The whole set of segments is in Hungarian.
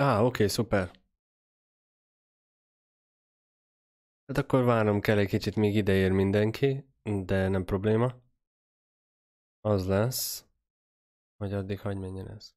Ah, oké, szuper. Hát akkor várnom kell egy kicsit, még ide ér mindenki, de nem probléma. Az lesz, hogy addig hagyj menjen ez.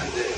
Yeah.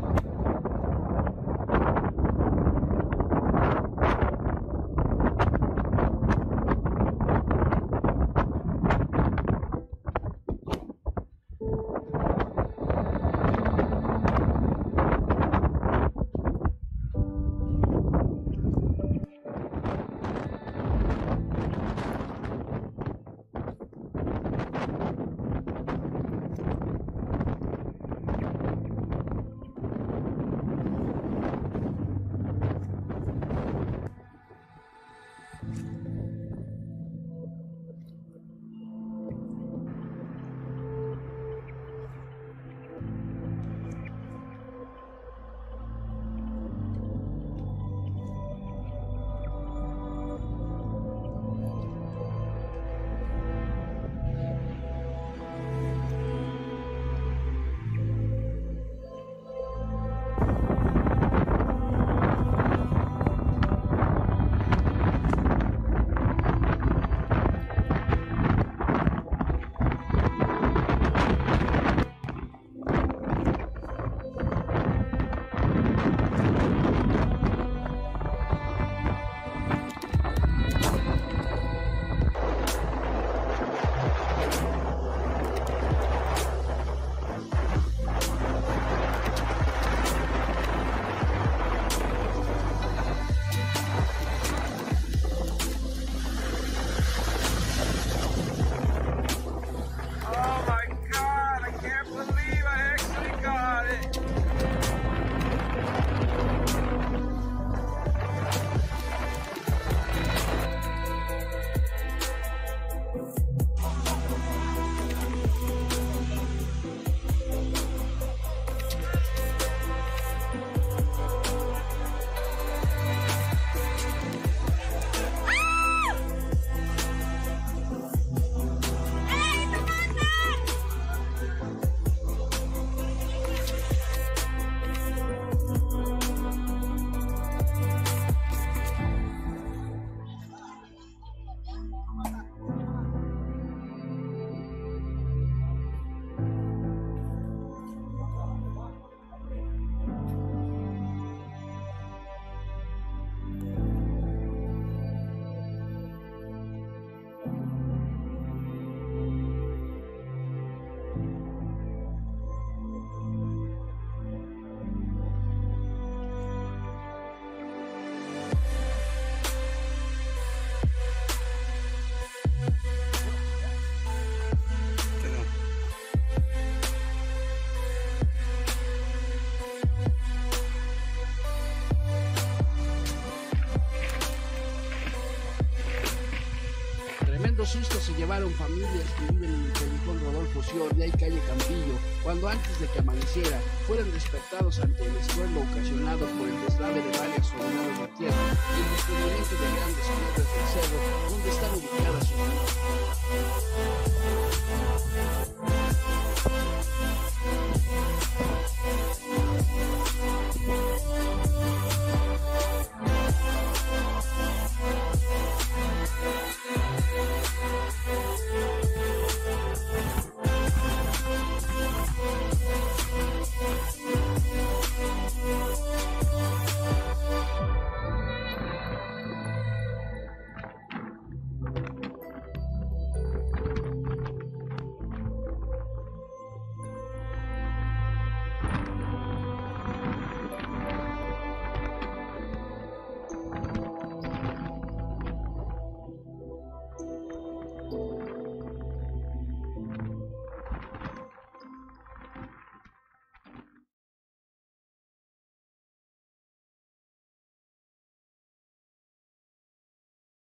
llevaron familias que viven en el Pelicón Rodolfo de y calle Campillo, cuando antes de que amaneciera fueron despertados ante el estruendo ocasionado por el deslave de varias toneladas de tierra y el descubrimiento de grandes piedras del cerro donde están ubicadas sus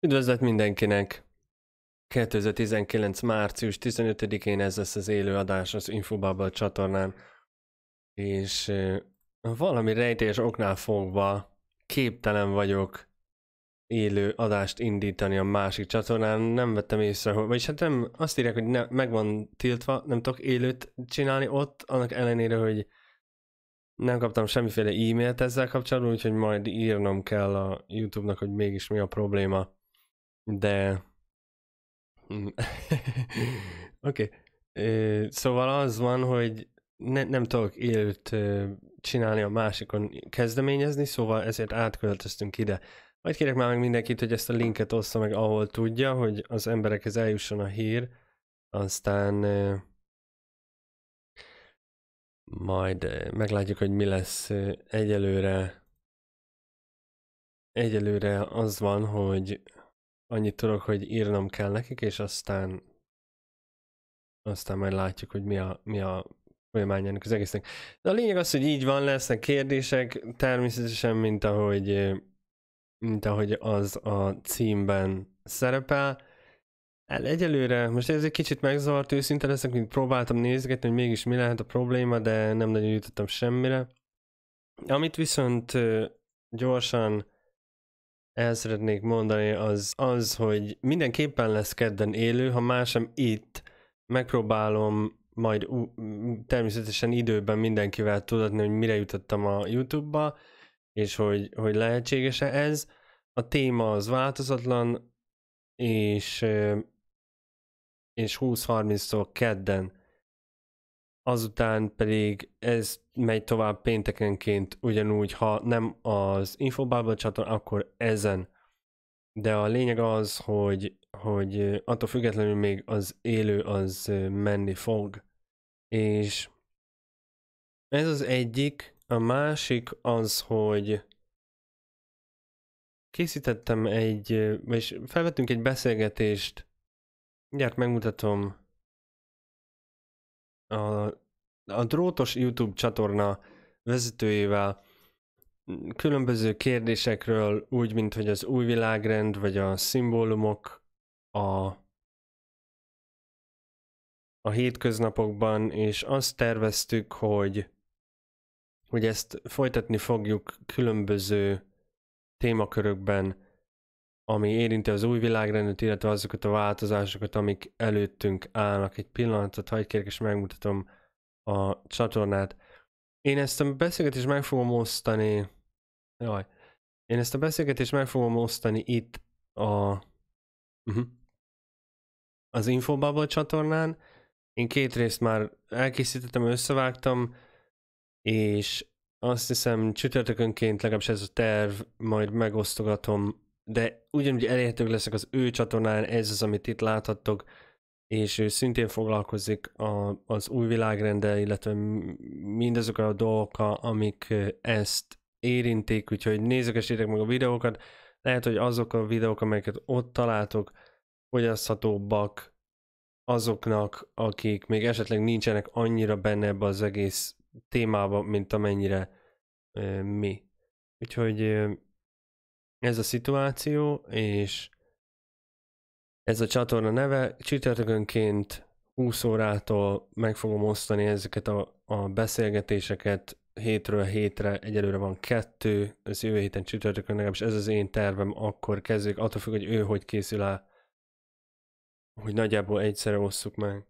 Üdvözlet mindenkinek! 2019. március 15-én ez lesz az élő adás az Infobubble csatornán, és valami rejtés oknál fogva képtelen vagyok élő adást indítani a másik csatornán, nem vettem észre, hogy, vagyis hát nem, azt írják, hogy ne, meg van tiltva, nem tudok élőt csinálni ott, annak ellenére, hogy nem kaptam semmiféle e-mailt ezzel kapcsolatban, úgyhogy majd írnom kell a YouTube-nak, hogy mégis mi a probléma. De... Mm. Oké. Okay. Szóval az van, hogy ne, nem tudok élőt csinálni a másikon, kezdeményezni, szóval ezért átköltöztünk ide. Majd kérek már meg mindenkit, hogy ezt a linket ossza meg, ahol tudja, hogy az emberekhez eljusson a hír, aztán majd meglátjuk, hogy mi lesz egyelőre. Egyelőre az van, hogy annyit tudok, hogy írnom kell nekik, és aztán aztán majd látjuk, hogy mi a, mi a folyamány ennek az egésznek. De a lényeg az, hogy így van, lesznek kérdések, természetesen, mint ahogy, mint ahogy az a címben szerepel. el hát egyelőre, most ez egy kicsit megzavart, őszinte leszek, mint próbáltam nézgetni, hogy mégis mi lehet a probléma, de nem nagyon jutottam semmire. Amit viszont gyorsan el szeretnék mondani, az az, hogy mindenképpen lesz kedden élő, ha más sem itt megpróbálom majd természetesen időben mindenkivel tudatni, hogy mire jutottam a YouTube-ba, és hogy, hogy lehetséges-e ez. A téma az változatlan, és, és 20-30-tól kedden azután pedig ez megy tovább péntekenként, ugyanúgy, ha nem az Infobubble csatorn, akkor ezen. De a lényeg az, hogy, hogy attól függetlenül még az élő az menni fog. És ez az egyik, a másik az, hogy készítettem egy, és felvettünk egy beszélgetést, mindjárt megmutatom a, a drótos YouTube csatorna vezetőjével különböző kérdésekről, úgy, mint hogy az új világrend, vagy a szimbólumok a, a hétköznapokban, és azt terveztük, hogy, hogy ezt folytatni fogjuk különböző témakörökben, ami érinti az új világrendet, illetve azokat a változásokat, amik előttünk állnak. Egy pillanatot hagyj kérek, és megmutatom a csatornát. Én ezt a beszélgetést meg fogom osztani... Jaj. Én ezt a beszélgetést meg fogom osztani itt a... Uh-huh. Az Infobubble csatornán. Én két részt már elkészítettem, összevágtam, és azt hiszem csütörtökönként legalábbis ez a terv, majd megosztogatom de ugyanúgy elérhetők leszek az ő csatornán, ez az, amit itt láthattok, és ő szintén foglalkozik a, az új világrendel, illetve mindazok a dolgokkal, amik ezt érintik, úgyhogy nézzük meg a videókat, lehet, hogy azok a videók, amelyeket ott találtok, fogyaszthatóbbak azoknak, akik még esetleg nincsenek annyira benne ebbe az egész témába, mint amennyire ö, mi. Úgyhogy ez a szituáció, és ez a csatorna neve. Csütörtökönként 20 órától meg fogom osztani ezeket a, a beszélgetéseket hétről hétre, egyelőre van kettő, az jövő héten csütörtökön legalábbis ez az én tervem, akkor kezdjük, attól függ, hogy ő hogy készül el, hogy nagyjából egyszerre osszuk meg.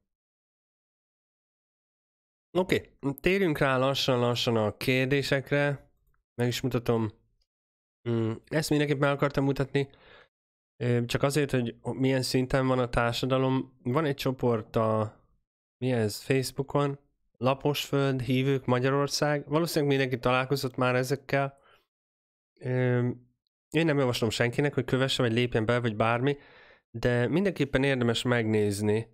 Oké, okay. térjünk rá lassan-lassan a kérdésekre, meg is mutatom Mm, ezt mindenképp meg akartam mutatni, csak azért, hogy milyen szinten van a társadalom. Van egy csoport a, mi ez, Facebookon, Laposföld, Hívők Magyarország. Valószínűleg mindenki találkozott már ezekkel. Én nem javaslom senkinek, hogy kövesse, vagy lépjen be, vagy bármi, de mindenképpen érdemes megnézni,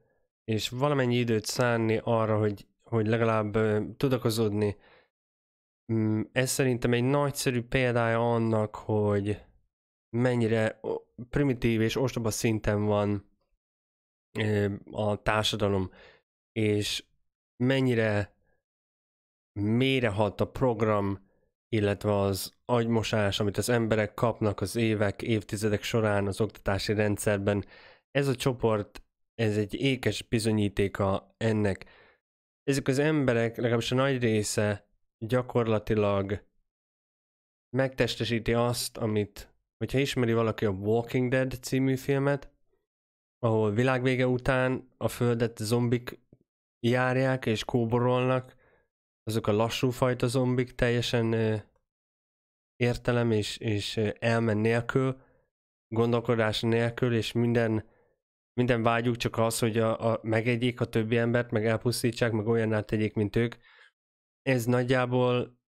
és valamennyi időt szánni arra, hogy, hogy legalább tudakozódni Mm, ez szerintem egy nagyszerű példája annak, hogy mennyire primitív és ostoba szinten van a társadalom, és mennyire mérehat a program, illetve az agymosás, amit az emberek kapnak az évek, évtizedek során az oktatási rendszerben. Ez a csoport, ez egy ékes bizonyítéka ennek. Ezek az emberek, legalábbis a nagy része gyakorlatilag megtestesíti azt, amit, hogyha ismeri valaki a Walking Dead című filmet, ahol világvége után a földet zombik járják és kóborolnak, azok a lassú fajta zombik teljesen értelem és, és elme nélkül, gondolkodás nélkül, és minden, minden vágyuk csak az, hogy a, a, megegyék a többi embert, meg elpusztítsák, meg olyan tegyék, mint ők, ez nagyjából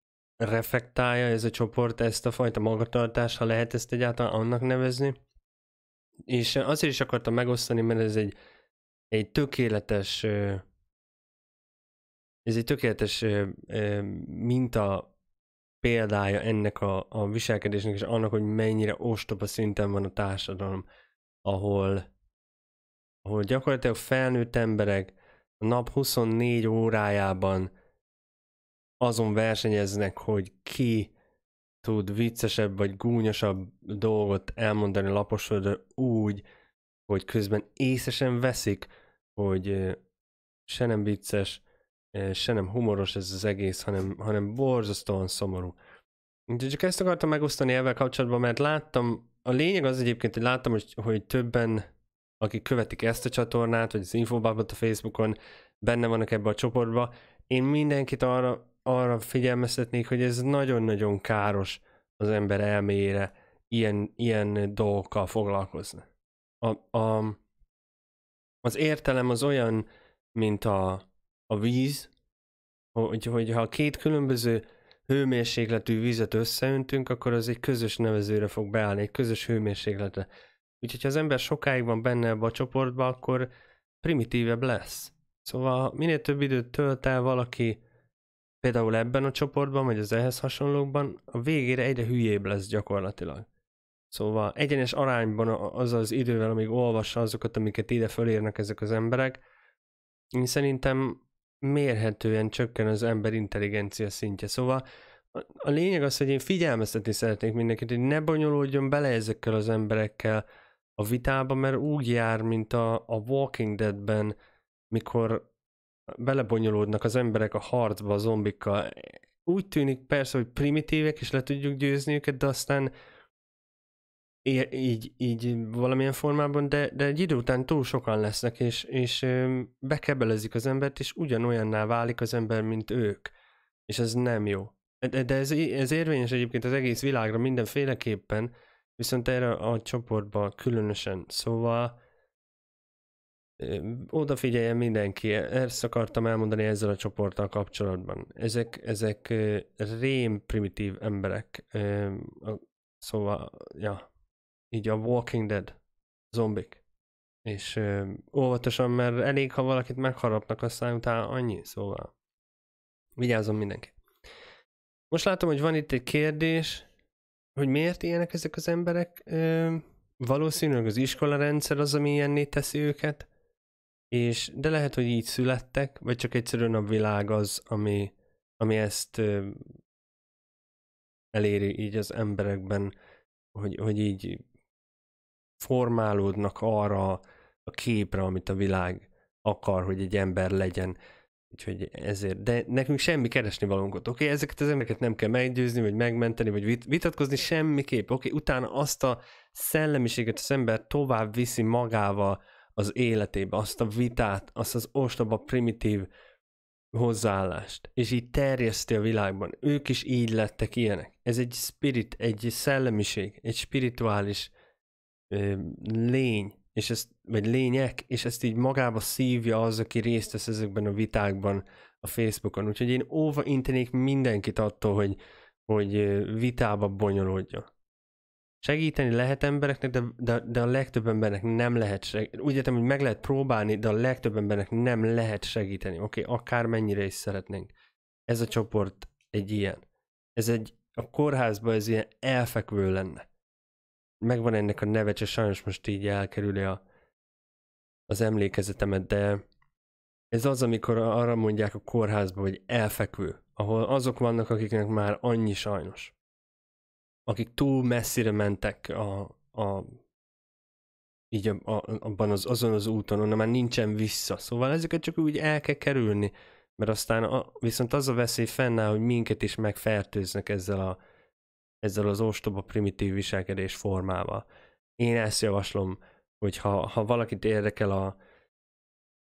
reflektálja ez a csoport ezt a fajta magatartást, ha lehet ezt egyáltalán annak nevezni. És azért is akartam megosztani, mert ez egy, egy tökéletes ez egy tökéletes minta példája ennek a, a viselkedésnek, és annak, hogy mennyire ostoba szinten van a társadalom, ahol, ahol gyakorlatilag felnőtt emberek a nap 24 órájában azon versenyeznek, hogy ki tud viccesebb vagy gúnyosabb dolgot elmondani laposodra úgy, hogy közben észesen veszik, hogy se nem vicces, se nem humoros ez az egész, hanem, hanem borzasztóan szomorú. Úgyhogy csak ezt akartam megosztani ezzel kapcsolatban, mert láttam, a lényeg az egyébként, hogy láttam, hogy, hogy többen, akik követik ezt a csatornát, vagy az infobabot a Facebookon, benne vannak ebbe a csoportba. Én mindenkit arra arra figyelmeztetnék, hogy ez nagyon-nagyon káros az ember elméjére ilyen, ilyen dolgokkal foglalkozni. A, a, az értelem az olyan, mint a, a víz, hogy, hogy ha két különböző hőmérsékletű vizet összeöntünk, akkor az egy közös nevezőre fog beállni, egy közös hőmérsékletre. Úgyhogy ha az ember sokáig van benne ebbe a csoportba, akkor primitívebb lesz. Szóval minél több időt tölt el valaki például ebben a csoportban, vagy az ehhez hasonlókban, a végére egyre hülyébb lesz gyakorlatilag. Szóval egyenes arányban az az idővel, amíg olvassa azokat, amiket ide fölírnak ezek az emberek, én szerintem mérhetően csökken az ember intelligencia szintje. Szóval a lényeg az, hogy én figyelmeztetni szeretnék mindenkit, hogy ne bonyolódjon bele ezekkel az emberekkel a vitába, mert úgy jár, mint a, a Walking Dead-ben, mikor belebonyolódnak az emberek a harcba a zombikkal. Úgy tűnik persze, hogy primitívek, és le tudjuk győzni őket, de aztán így, így valamilyen formában, de, de egy idő után túl sokan lesznek, és, és bekebelezik az embert, és ugyanolyanná válik az ember, mint ők. És ez nem jó. De ez, ez érvényes egyébként az egész világra mindenféleképpen, viszont erre a csoportban különösen. Szóval odafigyeljen mindenki, ezt akartam elmondani ezzel a csoporttal kapcsolatban. Ezek, ezek rém primitív emberek. Szóval, ja, így a Walking Dead zombik. És óvatosan, mert elég, ha valakit megharapnak, aztán utána annyi, szóval vigyázzon mindenki. Most látom, hogy van itt egy kérdés, hogy miért ilyenek ezek az emberek. Valószínűleg az iskolarendszer az, ami ilyenné teszi őket és de lehet, hogy így születtek, vagy csak egyszerűen a világ az, ami, ami ezt eléri így az emberekben, hogy, hogy így formálódnak arra a képre, amit a világ akar, hogy egy ember legyen. Úgyhogy ezért, de nekünk semmi keresni valónkat. Oké, okay, ezeket az embereket nem kell meggyőzni, vagy megmenteni, vagy vit- vitatkozni, kép. Oké, okay, utána azt a szellemiséget az ember tovább viszi magával, az életébe, azt a vitát, azt az ostoba primitív hozzáállást, és így terjeszti a világban. Ők is így lettek ilyenek. Ez egy spirit, egy szellemiség, egy spirituális ö, lény, és ezt, vagy lények, és ezt így magába szívja az, aki részt vesz ezekben a vitákban a Facebookon. Úgyhogy én óva intenék mindenkit attól, hogy, hogy vitába bonyolódjon segíteni lehet embereknek, de, de, de a legtöbb embernek nem lehet segíteni. Úgy értem, hogy meg lehet próbálni, de a legtöbb embernek nem lehet segíteni. Oké, okay, akármennyire is szeretnénk. Ez a csoport egy ilyen. Ez egy, a kórházban ez ilyen elfekvő lenne. Megvan ennek a neve, csak sajnos most így elkerüli a, az emlékezetemet, de ez az, amikor arra mondják a kórházban, hogy elfekvő, ahol azok vannak, akiknek már annyi sajnos akik túl messzire mentek a, a így a, a, abban az, azon az úton, onnan már nincsen vissza. Szóval ezeket csak úgy el kell kerülni, mert aztán a, viszont az a veszély fennáll, hogy minket is megfertőznek ezzel, a, ezzel az ostoba primitív viselkedés formával. Én ezt javaslom, hogy ha, ha valakit érdekel a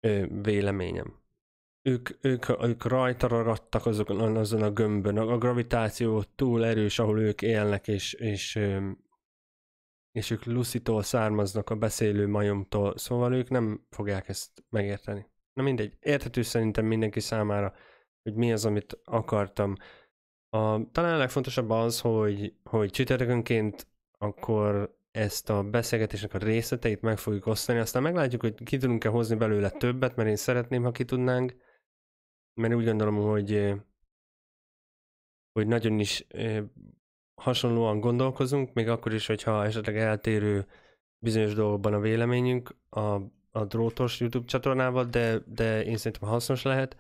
ö, véleményem, ők, ők, ők rajta ragadtak azokon, azon a gömbön. A, gravitáció túl erős, ahol ők élnek, és, és, és ők lucy származnak a beszélő majomtól, szóval ők nem fogják ezt megérteni. Na mindegy, érthető szerintem mindenki számára, hogy mi az, amit akartam. A, talán a legfontosabb az, hogy, hogy csütörtökönként akkor ezt a beszélgetésnek a részleteit meg fogjuk osztani, aztán meglátjuk, hogy ki tudunk-e hozni belőle többet, mert én szeretném, ha ki tudnánk, mert úgy gondolom, hogy, hogy nagyon is hasonlóan gondolkozunk, még akkor is, hogyha esetleg eltérő bizonyos dolgokban a véleményünk a, a drótos YouTube csatornával, de, de én szerintem hasznos lehet.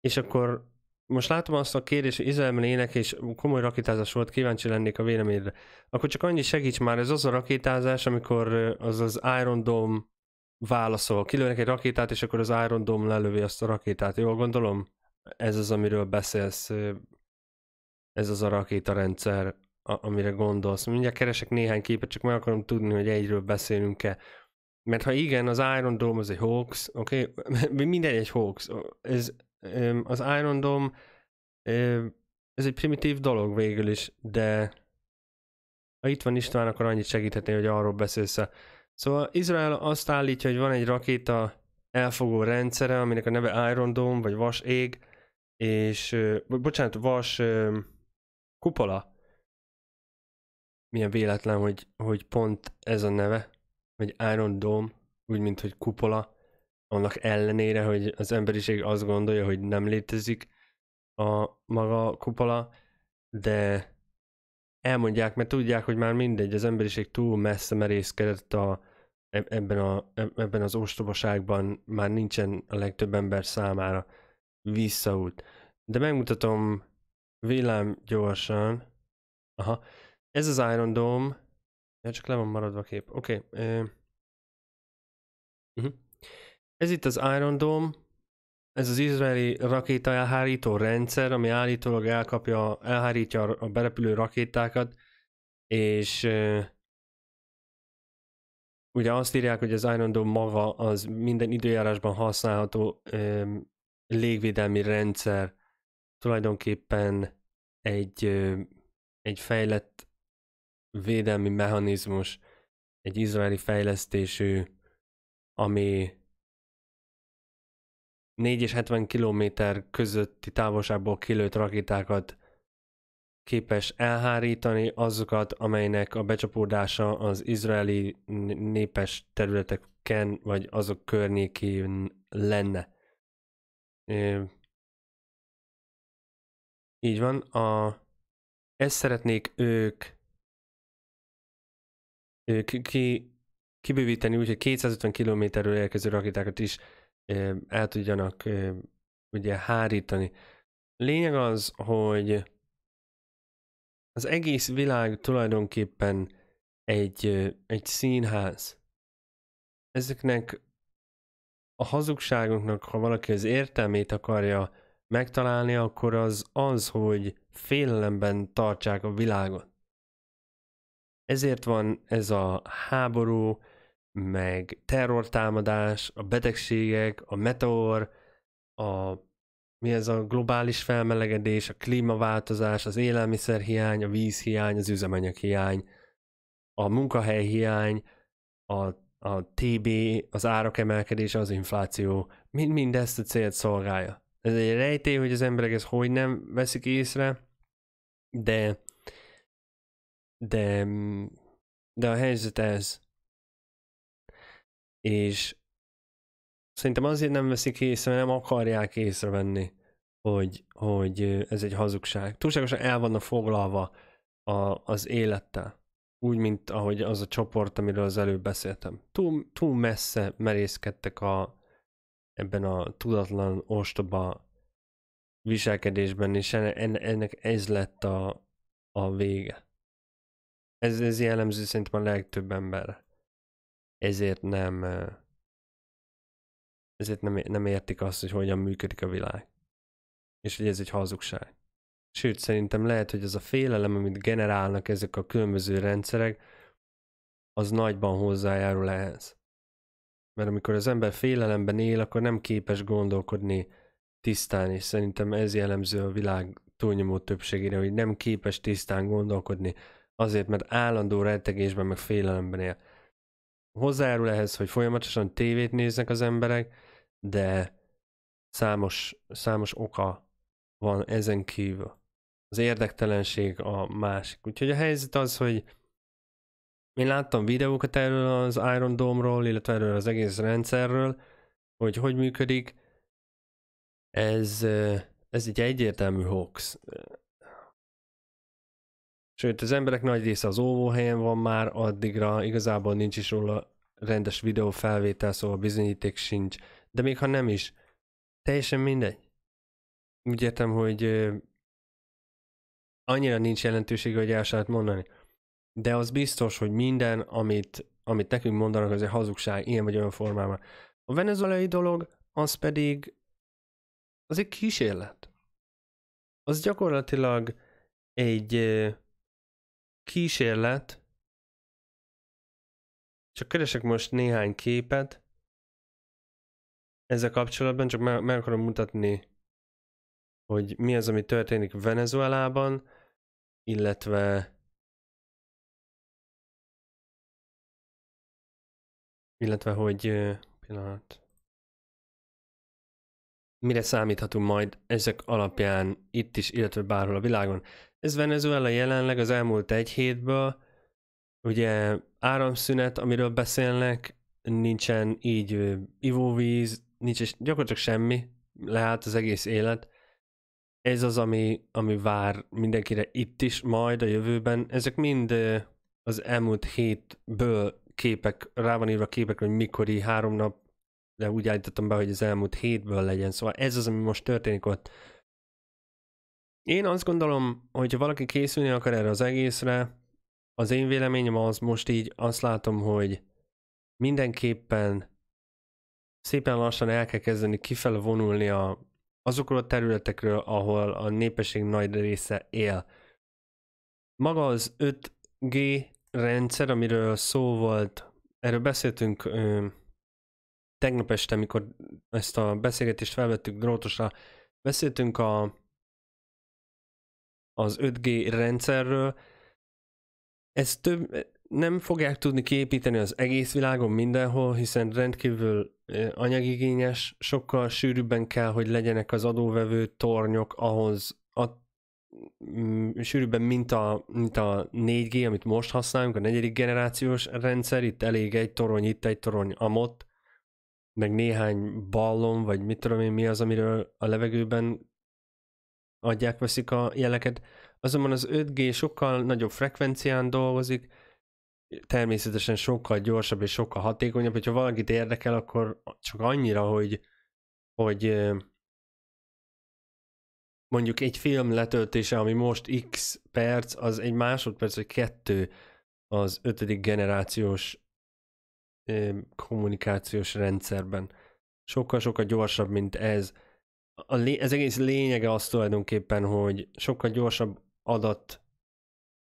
És akkor most látom azt a kérdést, hogy Izraelben ének és komoly rakétázás volt, kíváncsi lennék a véleményre. Akkor csak annyi segíts már, ez az a rakétázás, amikor az az Iron Dome válaszol. Kilőnek egy rakétát, és akkor az Iron Dome lelövi azt a rakétát. Jól gondolom? Ez az, amiről beszélsz. Ez az a rakétarendszer, amire gondolsz. Mindjárt keresek néhány képet, csak meg akarom tudni, hogy egyről beszélünk-e. Mert ha igen, az Iron Dome az egy hoax, oké? Okay? Minden egy hoax. Ez, az Iron Dome ez egy primitív dolog végül is, de ha itt van István, akkor annyit segíthetné, hogy arról beszélsz -e. Szóval Izrael azt állítja, hogy van egy rakéta elfogó rendszere, aminek a neve Iron Dome, vagy vas ég, és, bocsánat, vas kupola. Milyen véletlen, hogy, hogy pont ez a neve, vagy Iron Dome, úgy, mint hogy kupola, annak ellenére, hogy az emberiség azt gondolja, hogy nem létezik a maga kupola, de elmondják, mert tudják, hogy már mindegy, az emberiség túl messze merészkedett a, e- ebben, a, e- ebben az ostobaságban, már nincsen a legtöbb ember számára visszaút. De megmutatom villám gyorsan. Aha. Ez az Iron Dome. Ja, csak le van maradva a kép. Oké. Okay. Uh-huh. Mhm. Ez itt az Iron Dome. Ez az izraeli rakéta elhárító rendszer, ami állítólag elkapja, elhárítja a berepülő rakétákat, és ugye azt írják, hogy az Iron Dome maga az minden időjárásban használható ö, légvédelmi rendszer tulajdonképpen egy, ö, egy fejlett védelmi mechanizmus, egy izraeli fejlesztésű, ami 4 és 70 km közötti távolságból kilőtt rakétákat képes elhárítani azokat, amelynek a becsapódása az izraeli népes területeken vagy azok környékén lenne. Így van, a, ezt szeretnék ők, ők ki, kibővíteni úgy, hogy 250 kilométerről érkező rakétákat is el tudjanak ugye hárítani. Lényeg az, hogy az egész világ tulajdonképpen egy, egy színház. Ezeknek a hazugságoknak, ha valaki az értelmét akarja megtalálni, akkor az az, hogy félelemben tartsák a világot. Ezért van ez a háború, meg terrortámadás, a betegségek, a meteor, a mi ez a globális felmelegedés, a klímaváltozás, az élelmiszerhiány, a vízhiány, az üzemanyaghiány, a munkahelyhiány, a, a TB, az árak emelkedése, az infláció, mind, mind ezt a célt szolgálja. Ez egy rejtély, hogy az emberek ezt hogy nem veszik észre, de de de a helyzet ez, és szerintem azért nem veszik észre, mert nem akarják észrevenni, hogy, hogy ez egy hazugság. Túlságosan el vannak foglalva a, az élettel. Úgy, mint ahogy az a csoport, amiről az előbb beszéltem. Túl, túl messze merészkedtek a, ebben a tudatlan, ostoba viselkedésben, és ennek ez lett a, a vége. Ez, ez jellemző szerintem a legtöbb emberre ezért nem ezért nem, nem értik azt, hogy hogyan működik a világ. És hogy ez egy hazugság. Sőt, szerintem lehet, hogy az a félelem, amit generálnak ezek a különböző rendszerek, az nagyban hozzájárul ehhez. Mert amikor az ember félelemben él, akkor nem képes gondolkodni tisztán, és szerintem ez jellemző a világ túlnyomó többségére, hogy nem képes tisztán gondolkodni, azért, mert állandó rettegésben meg félelemben él hozzájárul ehhez, hogy folyamatosan tévét néznek az emberek, de számos, számos oka van ezen kívül. Az érdektelenség a másik. Úgyhogy a helyzet az, hogy én láttam videókat erről az Iron Dome-ról, illetve erről az egész rendszerről, hogy hogy működik. Ez, ez egy egyértelmű hoax. Sőt, az emberek nagy része az óvóhelyen van már, addigra igazából nincs is róla rendes videó felvétel, szóval bizonyíték sincs. De még ha nem is, teljesen mindegy. Úgy értem, hogy annyira nincs jelentősége, hogy el lehet mondani. De az biztos, hogy minden, amit, amit nekünk mondanak, az egy hazugság, ilyen vagy olyan formában. A venezuelai dolog, az pedig az egy kísérlet. Az gyakorlatilag egy kísérlet. Csak keresek most néhány képet ezzel kapcsolatban, csak meg, meg akarom mutatni, hogy mi az, ami történik Venezuelában, illetve illetve hogy pillanat mire számíthatunk majd ezek alapján itt is, illetve bárhol a világon. Ez Venezuela jelenleg az elmúlt egy hétből, ugye áramszünet, amiről beszélnek, nincsen így ivóvíz, nincs és gyakorlatilag semmi, lehet az egész élet. Ez az, ami, ami vár mindenkire itt is, majd a jövőben. Ezek mind az elmúlt hétből képek, rá van írva képek, hogy mikori három nap, de úgy állítottam be, hogy az elmúlt hétből legyen. Szóval ez az, ami most történik ott én azt gondolom, hogy ha valaki készülni akar erre az egészre, az én véleményem az most így azt látom, hogy mindenképpen szépen lassan el kell kezdeni kifele vonulni a, azokról a területekről, ahol a népesség nagy része él. Maga az 5G rendszer, amiről szó volt, erről beszéltünk ö, tegnap este, amikor ezt a beszélgetést felvettük drótosra, beszéltünk a az 5G rendszerről, ez több, nem fogják tudni kiépíteni az egész világon mindenhol, hiszen rendkívül anyagigényes, sokkal sűrűbben kell, hogy legyenek az adóvevő tornyok ahhoz, a, mm, sűrűbben, mint a, mint a 4G, amit most használunk, a negyedik generációs rendszer, itt elég egy torony, itt egy torony, amott, meg néhány ballon, vagy mit tudom én mi az, amiről a levegőben adják, veszik a jeleket. Azonban az 5G sokkal nagyobb frekvencián dolgozik, természetesen sokkal gyorsabb és sokkal hatékonyabb, hogyha valakit érdekel, akkor csak annyira, hogy, hogy mondjuk egy film letöltése, ami most x perc, az egy másodperc vagy kettő az ötödik generációs kommunikációs rendszerben. Sokkal-sokkal gyorsabb, mint ez a lé- az egész lényege az tulajdonképpen, hogy sokkal gyorsabb adat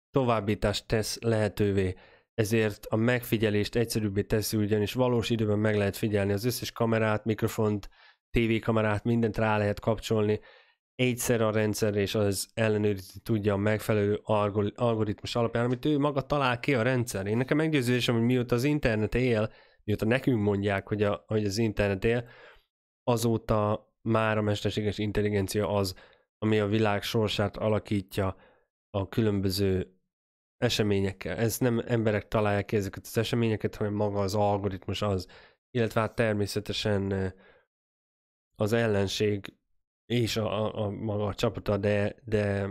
továbbítást tesz lehetővé. Ezért a megfigyelést egyszerűbbé teszi, ugyanis valós időben meg lehet figyelni az összes kamerát, mikrofont, tévékamerát, mindent rá lehet kapcsolni egyszer a rendszer és az ellenőrizni tudja a megfelelő algoritmus alapján, amit ő maga talál ki a rendszer. Én nekem meggyőződésem, hogy mióta az internet él, mióta nekünk mondják, hogy, a, hogy az internet él, azóta már a mesterséges intelligencia az, ami a világ sorsát alakítja a különböző eseményekkel. Ez nem emberek találják ki ezeket az eseményeket, hanem maga az algoritmus az. Illetve hát természetesen az ellenség és a, a, a maga a csapata, de, de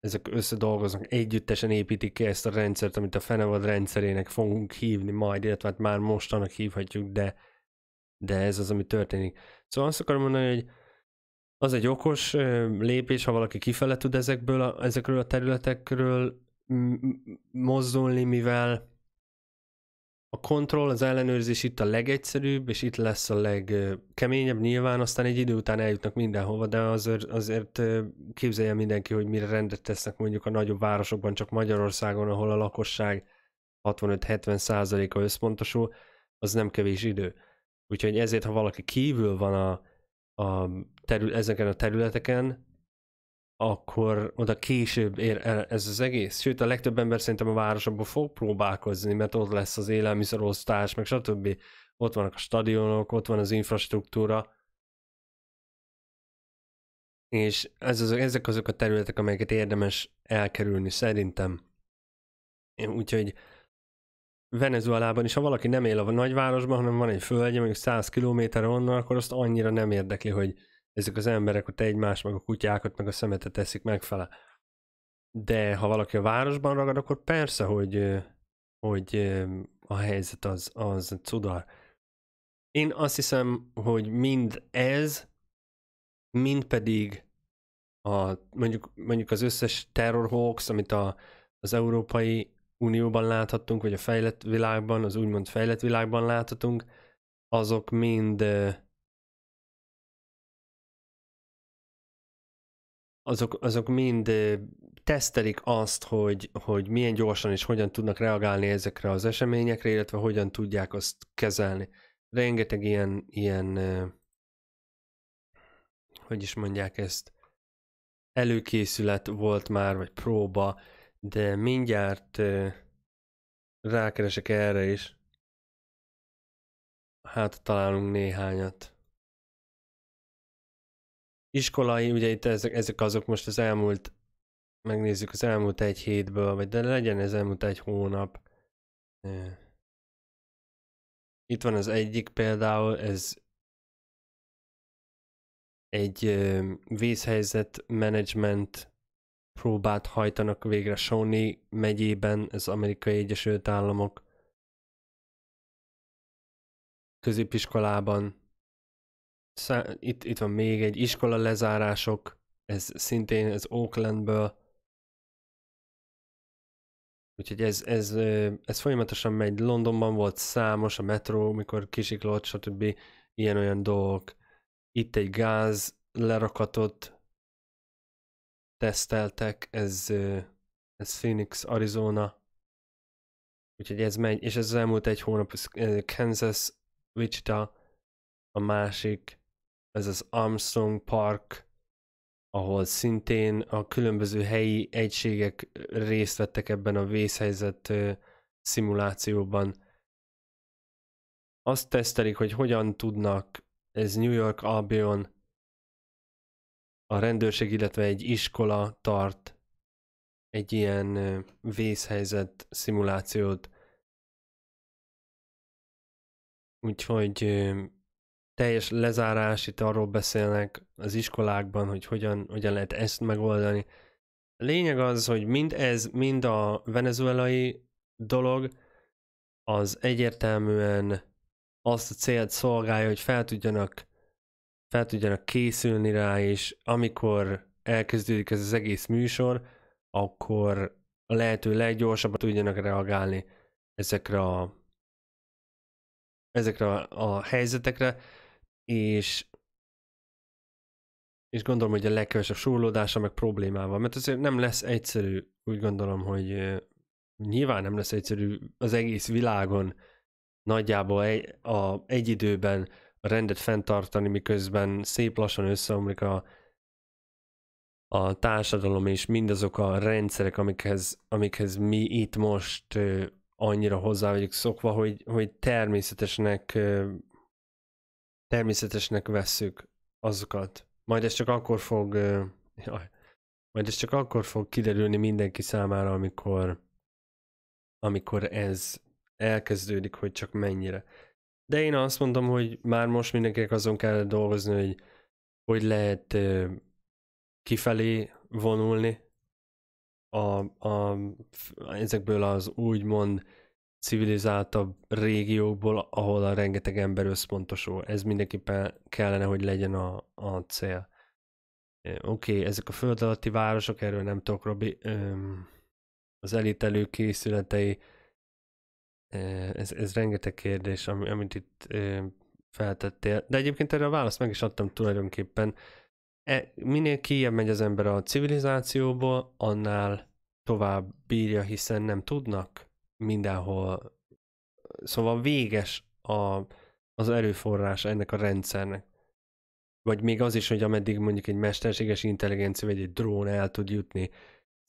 ezek összedolgoznak, együttesen építik ki ezt a rendszert, amit a Fenevad rendszerének fogunk hívni majd, illetve hát már mostanak hívhatjuk, de, de ez az, ami történik. Szóval azt akarom mondani, hogy az egy okos lépés, ha valaki kifele tud ezekből a, ezekről a területekről mozdulni, mivel a kontroll, az ellenőrzés itt a legegyszerűbb, és itt lesz a legkeményebb nyilván, aztán egy idő után eljutnak mindenhova, de azért, azért képzelje mindenki, hogy mire rendet tesznek mondjuk a nagyobb városokban, csak Magyarországon, ahol a lakosság 65-70 százaléka összpontosul, az nem kevés idő. Úgyhogy ezért, ha valaki kívül van a, a terül, ezeken a területeken, akkor oda később ér el ez az egész. Sőt, a legtöbb ember szerintem a városokban fog próbálkozni, mert ott lesz az élelmiszerosztás, meg stb. Ott vannak a stadionok, ott van az infrastruktúra. És ez az, ezek azok a területek, amelyeket érdemes elkerülni szerintem. Úgyhogy Venezuelában is, ha valaki nem él a nagyvárosban, hanem van egy földje, mondjuk 100 km onnan, akkor azt annyira nem érdekli, hogy ezek az emberek ott egymás, meg a kutyákat, meg a szemetet eszik megfele. De ha valaki a városban ragad, akkor persze, hogy, hogy a helyzet az, az cudar. Én azt hiszem, hogy mind ez, mind pedig a, mondjuk, mondjuk az összes hoax, amit a, az európai Unióban láthattunk, vagy a fejlett világban, az úgymond fejlett világban láthatunk, azok mind azok, azok mind tesztelik azt, hogy, hogy milyen gyorsan és hogyan tudnak reagálni ezekre az eseményekre, illetve hogyan tudják azt kezelni. Rengeteg ilyen, ilyen hogy is mondják ezt, előkészület volt már, vagy próba, de mindjárt rákeresek erre is. Hát találunk néhányat. Iskolai, ugye itt ezek, ezek azok most az elmúlt, megnézzük az elmúlt egy hétből, vagy de legyen ez elmúlt egy hónap. Itt van az egyik például, ez egy vészhelyzet management próbát hajtanak végre Sony megyében, ez Amerikai Egyesült Államok középiskolában. Itt, itt van még egy iskola lezárások, ez szintén ez Oaklandből. Úgyhogy ez, ez, ez folyamatosan megy. Londonban volt számos, a metró, mikor kisiklott, stb. ilyen-olyan dolgok. Itt egy gáz lerakatott teszteltek, ez, ez Phoenix, Arizona, úgyhogy ez megy, és ez az elmúlt egy hónap, Kansas, Wichita, a másik, ez az Armstrong Park, ahol szintén a különböző helyi egységek részt vettek ebben a vészhelyzet szimulációban. Azt tesztelik, hogy hogyan tudnak, ez New York Albion, a rendőrség, illetve egy iskola tart egy ilyen vészhelyzet szimulációt. Úgyhogy teljes lezárás, itt arról beszélnek az iskolákban, hogy hogyan, hogyan lehet ezt megoldani. A lényeg az, hogy mind ez, mind a venezuelai dolog az egyértelműen azt a célt szolgálja, hogy fel tudjanak fel tudjanak készülni rá, és amikor elkezdődik ez az egész műsor, akkor a lehető leggyorsabban tudjanak reagálni ezekre a, ezekre a, a helyzetekre, és és gondolom, hogy a legkevesebb súrlódása meg problémával, mert azért nem lesz egyszerű, úgy gondolom, hogy nyilván nem lesz egyszerű az egész világon nagyjából egy, a, egy időben rendet fenntartani, miközben szép lassan összeomlik a, a társadalom, és mindazok a rendszerek, amikhez, amikhez mi itt most annyira hozzá vagyunk szokva, hogy, hogy természetesnek természetesnek vesszük azokat. Majd ez csak akkor fog jaj, majd ez csak akkor fog kiderülni mindenki számára, amikor amikor ez elkezdődik, hogy csak mennyire. De én azt mondom, hogy már most mindenkinek azon kell dolgozni, hogy hogy lehet kifelé vonulni a, a, ezekből az úgymond civilizáltabb régiókból, ahol a rengeteg ember összpontosul. Ez mindenképpen kellene, hogy legyen a, a cél. Oké, okay, ezek a föld alatti városok, erről nem tudok, Robi, az elitelő készületei, ez, ez rengeteg kérdés, amit itt feltettél. De egyébként erre a választ meg is adtam tulajdonképpen. E, minél kijebb megy az ember a civilizációból, annál tovább bírja, hiszen nem tudnak mindenhol. Szóval véges a, az erőforrás ennek a rendszernek. Vagy még az is, hogy ameddig mondjuk egy mesterséges intelligencia vagy egy drón el tud jutni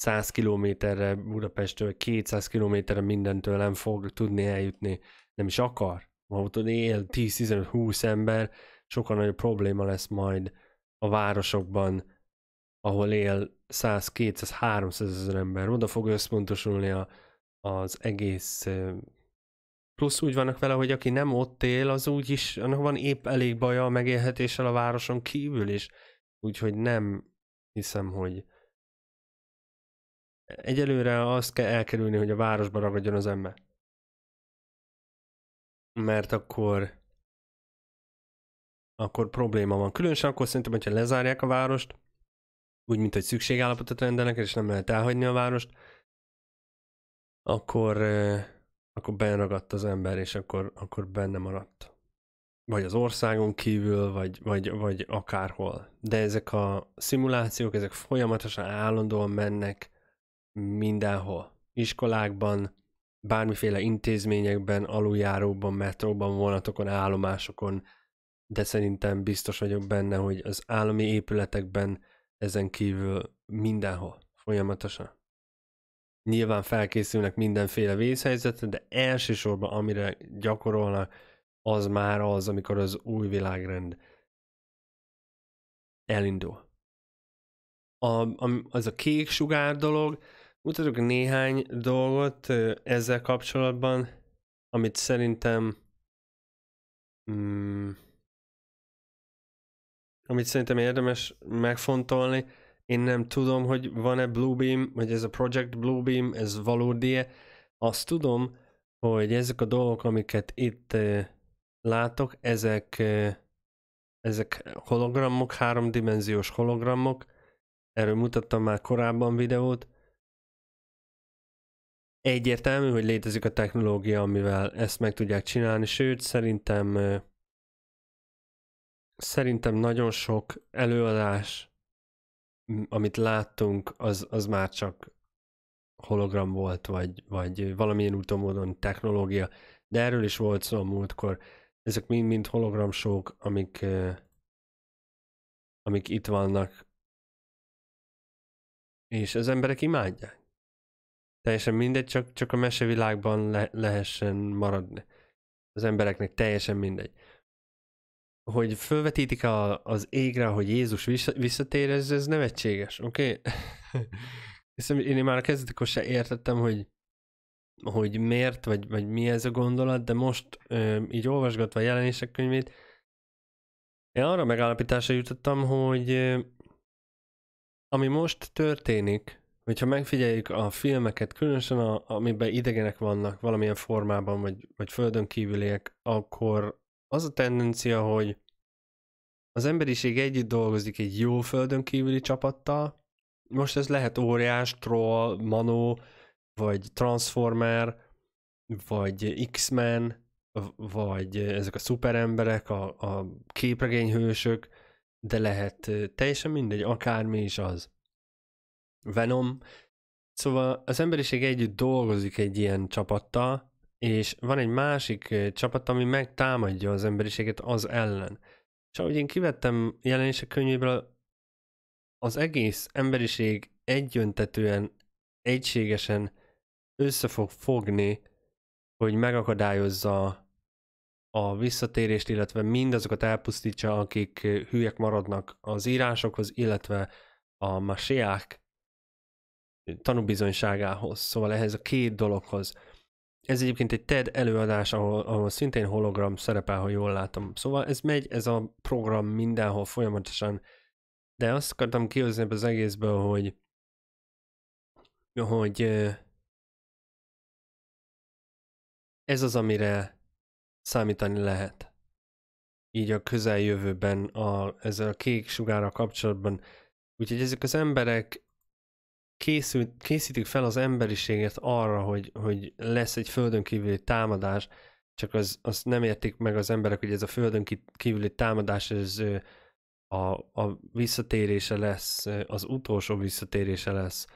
100 kilométerre Budapestről, 200 kilométerre mindentől nem fog tudni eljutni, nem is akar. Ma autón él 10-15-20 ember, sokkal nagyobb probléma lesz majd a városokban, ahol él 100-200-300 ezer ember. Oda fog összpontosulni a, az egész Plusz úgy vannak vele, hogy aki nem ott él, az úgy is, annak van épp elég baja a megélhetéssel a városon kívül is. Úgyhogy nem hiszem, hogy egyelőre azt kell elkerülni, hogy a városba ragadjon az ember. Mert akkor akkor probléma van. Különösen akkor szerintem, hogyha lezárják a várost, úgy, mint hogy szükségállapotot rendelnek, és nem lehet elhagyni a várost, akkor, akkor benragadt az ember, és akkor, akkor benne maradt. Vagy az országon kívül, vagy, vagy, vagy akárhol. De ezek a szimulációk, ezek folyamatosan állandóan mennek, mindenhol. Iskolákban, bármiféle intézményekben, aluljáróban, metróban, vonatokon, állomásokon, de szerintem biztos vagyok benne, hogy az állami épületekben ezen kívül mindenhol, folyamatosan. Nyilván felkészülnek mindenféle vészhelyzetre, de elsősorban amire gyakorolnak, az már az, amikor az új világrend elindul. A, a, az a kék sugár dolog, mutatok néhány dolgot ezzel kapcsolatban, amit szerintem mm, amit szerintem érdemes megfontolni. Én nem tudom, hogy van-e Bluebeam, vagy ez a Project Bluebeam, ez valódi-e. Azt tudom, hogy ezek a dolgok, amiket itt látok, ezek, ezek hologramok, háromdimenziós hologramok. Erről mutattam már korábban videót egyértelmű, hogy létezik a technológia, amivel ezt meg tudják csinálni, sőt szerintem szerintem nagyon sok előadás, amit láttunk, az, az már csak hologram volt, vagy, vagy valamilyen úton módon technológia, de erről is volt szó a múltkor. Ezek mind-mind sok, amik, amik itt vannak, és az emberek imádják. Teljesen mindegy, csak, csak a mesevilágban le, lehessen maradni. Az embereknek teljesen mindegy. Hogy fölvetítik a, az égre, hogy Jézus visszatér, ez, ez nevetséges, oké? Okay? én már a kezdetekor se értettem, hogy, hogy miért, vagy, vagy mi ez a gondolat, de most így olvasgatva a jelenések könyvét, én arra megállapításra jutottam, hogy ami most történik, hogyha megfigyeljük a filmeket, különösen a, amiben idegenek vannak valamilyen formában, vagy, vagy földön kívüliek, akkor az a tendencia, hogy az emberiség együtt dolgozik egy jó földön kívüli csapattal, most ez lehet óriás, troll, manó, vagy Transformer, vagy X-Men, vagy ezek a szuperemberek, a, a képregényhősök, de lehet teljesen mindegy, akármi is az. Venom. Szóval az emberiség együtt dolgozik egy ilyen csapattal, és van egy másik csapat, ami megtámadja az emberiséget az ellen. És ahogy én kivettem jelenések könyvéből, az egész emberiség egyöntetően, egységesen össze fog fogni, hogy megakadályozza a visszatérést, illetve mindazokat elpusztítsa, akik hülyek maradnak az írásokhoz, illetve a masiák tanúbizonyságához, szóval ehhez a két dologhoz. Ez egyébként egy TED előadás, ahol, ahol szintén hologram szerepel, ha jól látom. Szóval ez megy, ez a program mindenhol folyamatosan, de azt akartam kihozni az egészből, hogy hogy ez az, amire számítani lehet. Így a közeljövőben, a, ezzel a kék sugára kapcsolatban. Úgyhogy ezek az emberek készül, készítik fel az emberiséget arra, hogy, hogy lesz egy földön kívüli támadás, csak az, azt nem értik meg az emberek, hogy ez a földön kívüli támadás, ez a, a visszatérése lesz, az utolsó visszatérése lesz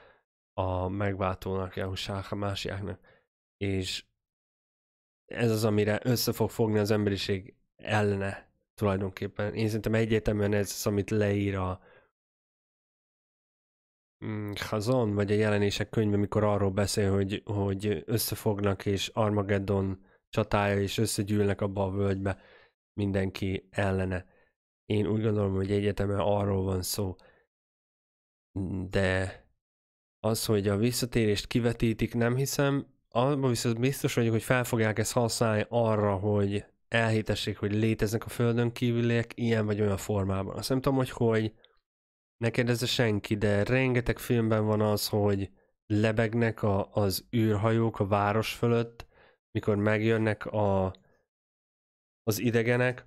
a megváltónak, Jahusháha másiáknak. És ez az, amire össze fog fogni az emberiség ellene tulajdonképpen. Én szerintem egyértelműen ez az, amit leír a, Mm, Hazon, vagy a jelenések könyve, mikor arról beszél, hogy, hogy összefognak, és Armageddon csatája, és összegyűlnek abba a völgybe mindenki ellene. Én úgy gondolom, hogy egyetemen arról van szó. De az, hogy a visszatérést kivetítik, nem hiszem. Abban viszont biztos vagyok, hogy fel fogják ezt használni arra, hogy elhitessék, hogy léteznek a Földön kívüliek ilyen vagy olyan formában. Azt nem tudom, hogy hogy ne kérdezze senki, de rengeteg filmben van az, hogy lebegnek a, az űrhajók a város fölött, mikor megjönnek a, az idegenek,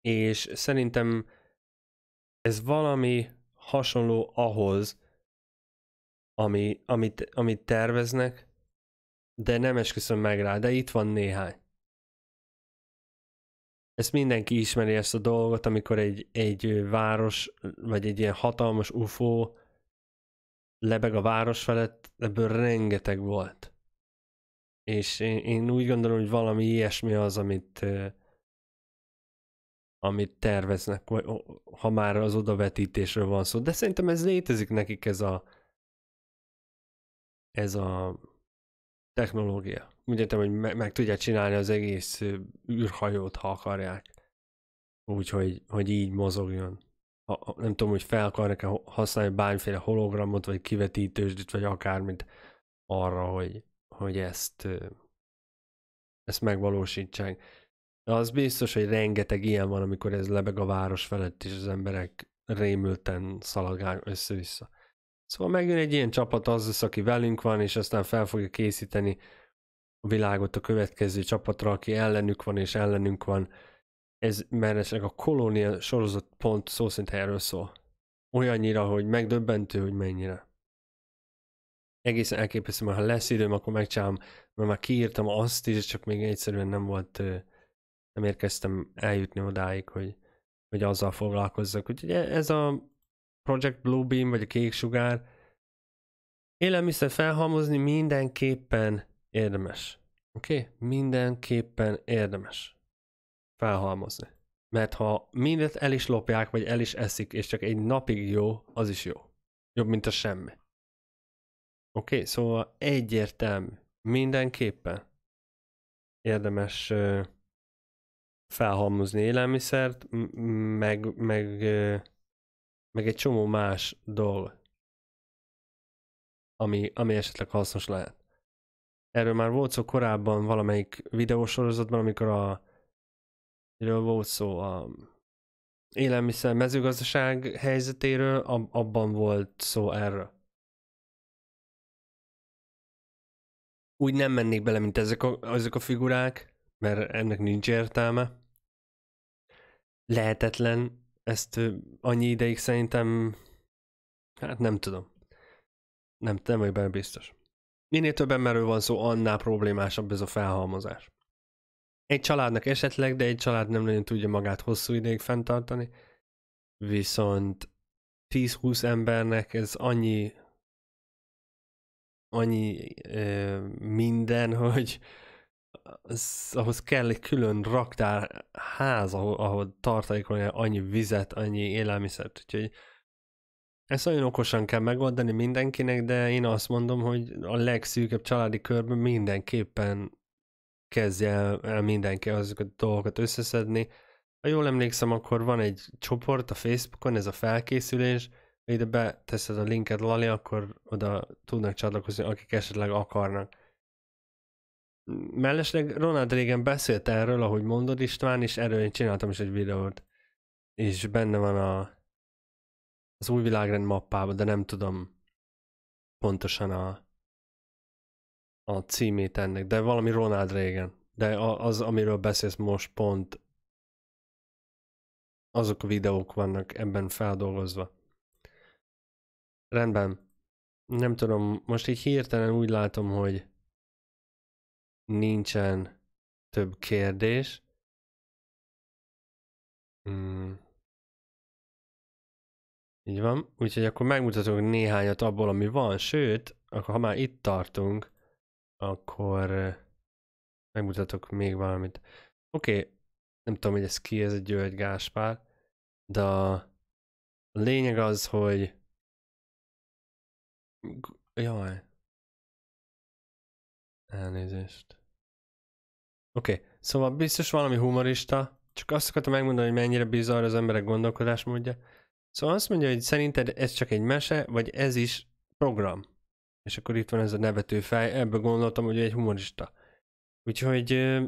és szerintem ez valami hasonló ahhoz, ami, amit, amit terveznek, de nem esküszöm meg rá, de itt van néhány ezt mindenki ismeri ezt a dolgot, amikor egy, egy város, vagy egy ilyen hatalmas UFO lebeg a város felett, ebből rengeteg volt. És én, én úgy gondolom, hogy valami ilyesmi az, amit amit terveznek, vagy ha már az odavetítésről van szó. De szerintem ez létezik nekik ez a ez a technológia. Úgy értem, hogy meg, meg tudják csinálni az egész űrhajót, ha akarják. Úgyhogy hogy így mozogjon. Ha, nem tudom, hogy fel akarnak-e használni bármiféle hologramot, vagy kivetítősdit, vagy akármit arra, hogy, hogy ezt, ezt megvalósítsák. De az biztos, hogy rengeteg ilyen van, amikor ez lebeg a város felett, és az emberek rémülten szaladgál össze-vissza. Szóval megjön egy ilyen csapat az az, aki velünk van, és aztán fel fogja készíteni a világot a következő csapatra, aki ellenük van és ellenünk van. Ez, mert esetleg a kolónia sorozat pont szó szerint erről szól. Olyannyira, hogy megdöbbentő, hogy mennyire. Egészen elképesztő, mert ha lesz időm, akkor megcsinálom, mert már kiírtam azt is, csak még egyszerűen nem volt, nem érkeztem eljutni odáig, hogy, hogy azzal foglalkozzak. Úgyhogy e, ez a Project Bluebeam vagy a kék sugár, élelmiszer felhalmozni mindenképpen érdemes. Oké? Okay? Mindenképpen érdemes felhalmozni. Mert ha mindet el is lopják, vagy el is eszik, és csak egy napig jó, az is jó. Jobb, mint a semmi. Oké, okay? szóval egyértelmű. Mindenképpen érdemes felhalmozni élelmiszert, meg, meg meg egy csomó más dolog, ami, ami esetleg hasznos lehet. Erről már volt szó korábban valamelyik videósorozatban, amikor a miről volt szó a élelmiszer mezőgazdaság helyzetéről, abban volt szó erről. Úgy nem mennék bele, mint ezek a, ezek a figurák, mert ennek nincs értelme. Lehetetlen, ezt annyi ideig szerintem, hát nem tudom. Nem, nem vagy benne biztos. Minél több emberről van szó, annál problémásabb ez a felhalmozás. Egy családnak esetleg, de egy család nem nagyon tudja magát hosszú ideig fenntartani, viszont 10-20 embernek ez annyi annyi ö, minden, hogy, az, ahhoz kell egy külön raktár ház, ahol, ahol tartalékolni annyi vizet, annyi élelmiszert, úgyhogy ezt nagyon okosan kell megoldani mindenkinek, de én azt mondom, hogy a legszűkebb családi körben mindenképpen kezdje el, mindenki azokat a dolgokat összeszedni. Ha jól emlékszem, akkor van egy csoport a Facebookon, ez a felkészülés, ide beteszed a linket, Lali, akkor oda tudnak csatlakozni, akik esetleg akarnak Mellesleg Ronald régen beszélt erről, ahogy mondod István, és erről én csináltam is egy videót. És benne van a, az új világrend mappában, de nem tudom pontosan a, a címét ennek, de valami Ronald régen. De az, amiről beszélsz most pont, azok a videók vannak ebben feldolgozva. Rendben. Nem tudom, most így hirtelen úgy látom, hogy nincsen több kérdés. Hmm. Így van, úgyhogy akkor megmutatok néhányat abból, ami van, sőt, akkor ha már itt tartunk, akkor megmutatok még valamit. Oké, okay. nem tudom, hogy ez ki, ez egy György Gáspár, de a lényeg az, hogy jaj, Elnézést. Oké, okay. szóval biztos valami humorista, csak azt akartam megmondani, hogy mennyire bizarr az emberek gondolkodásmódja. Szóval azt mondja, hogy szerinted ez csak egy mese, vagy ez is program. És akkor itt van ez a nevető fej, ebből gondoltam, hogy egy humorista. Úgyhogy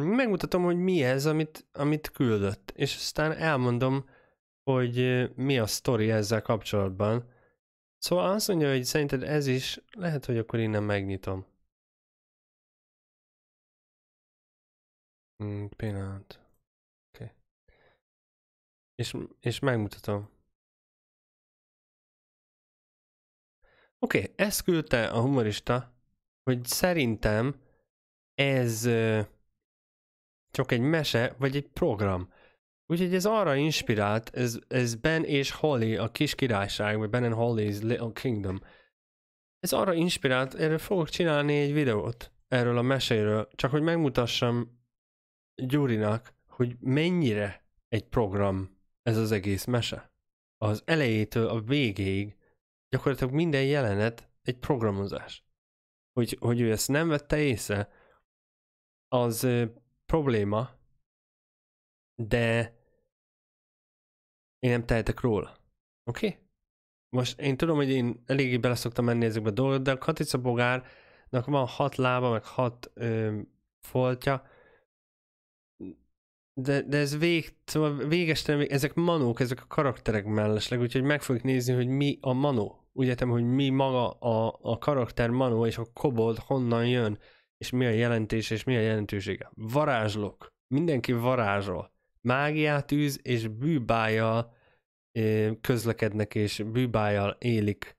megmutatom, hogy mi ez, amit, amit küldött. És aztán elmondom, hogy mi a sztori ezzel kapcsolatban. Szóval azt mondja, hogy szerinted ez is, lehet, hogy akkor innen megnyitom. Mm, pillanat. Oké. Okay. És, és megmutatom. Oké, okay, ezt küldte a humorista, hogy szerintem ez csak egy mese, vagy egy program. Úgyhogy ez arra inspirált, ez, ez Ben és Holly, a kis királyság, vagy Ben and Holly's Little Kingdom. Ez arra inspirált, erről fogok csinálni egy videót, erről a meséről, csak hogy megmutassam Gyurinak, hogy mennyire egy program ez az egész mese. Az elejétől a végéig gyakorlatilag minden jelenet egy programozás. Hogy, hogy ő ezt nem vette észre, az probléma, de én nem tehetek róla. Oké? Okay? Most én tudom, hogy én eléggé bele szoktam menni ezekbe a dolgok, de a Katica Bogárnak van hat lába, meg hat ö, foltja, de, de ez vég, szóval végestelen, ezek manók, ezek a karakterek mellesleg, úgyhogy meg fogjuk nézni, hogy mi a manó. Úgy értem, hogy mi maga a, a karakter manó, és a kobold honnan jön, és mi a jelentés, és mi a jelentősége. Varázslok. Mindenki varázsol. Mágiát űz, és bűbájjal közlekednek, és bűbájjal élik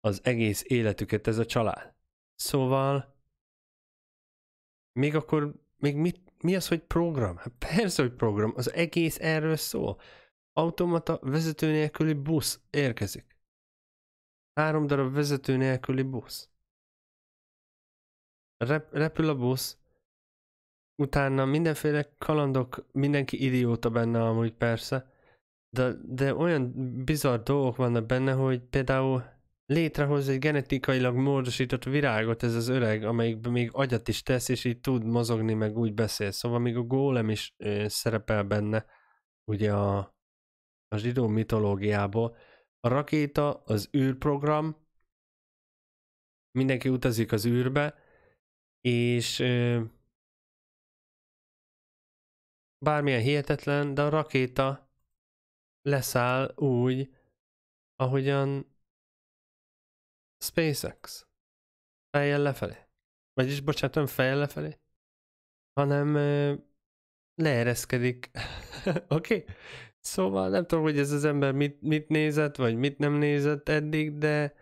az egész életüket ez a család. Szóval még akkor, még mit, mi az, hogy program? Hát persze, hogy program. Az egész erről szól. Automata vezető nélküli busz érkezik. Három darab vezető nélküli busz. Rep- repül a busz, utána mindenféle kalandok, mindenki idióta benne amúgy persze, de, de olyan bizarr dolgok vannak benne, hogy például létrehoz egy genetikailag módosított virágot ez az öreg, amelyik még agyat is tesz, és így tud mozogni, meg úgy beszél. Szóval még a gólem is ö, szerepel benne, ugye a, a zsidó mitológiából. A rakéta, az űrprogram, mindenki utazik az űrbe, és ö, bármilyen hihetetlen, de a rakéta leszáll úgy, ahogyan SpaceX. Fejjel lefelé. Vagyis, bocsánat, nem fejjel lefelé, hanem leereszkedik. Oké? okay? Szóval nem tudom, hogy ez az ember mit, mit nézett, vagy mit nem nézett eddig, de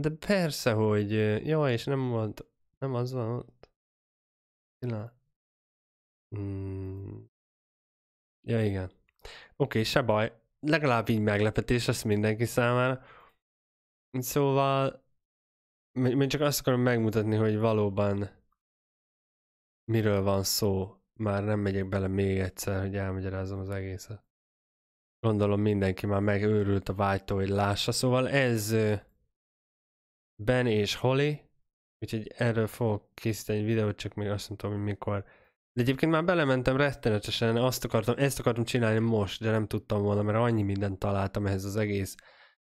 de persze, hogy jó, és nem volt, nem az van ott. Na. Hmm. Ja, igen. Oké, okay, se baj. Legalább így meglepetés lesz mindenki számára. Szóval én csak azt akarom megmutatni, hogy valóban miről van szó. Már nem megyek bele még egyszer, hogy elmagyarázom az egészet. Gondolom mindenki már megőrült a vágytól, hogy lássa. Szóval ez Ben és Holly, úgyhogy erről fogok készíteni egy videót, csak még azt nem tudom, hogy mikor. De egyébként már belementem rettenetesen, azt akartam, ezt akartam csinálni most, de nem tudtam volna, mert annyi mindent találtam ehhez az egész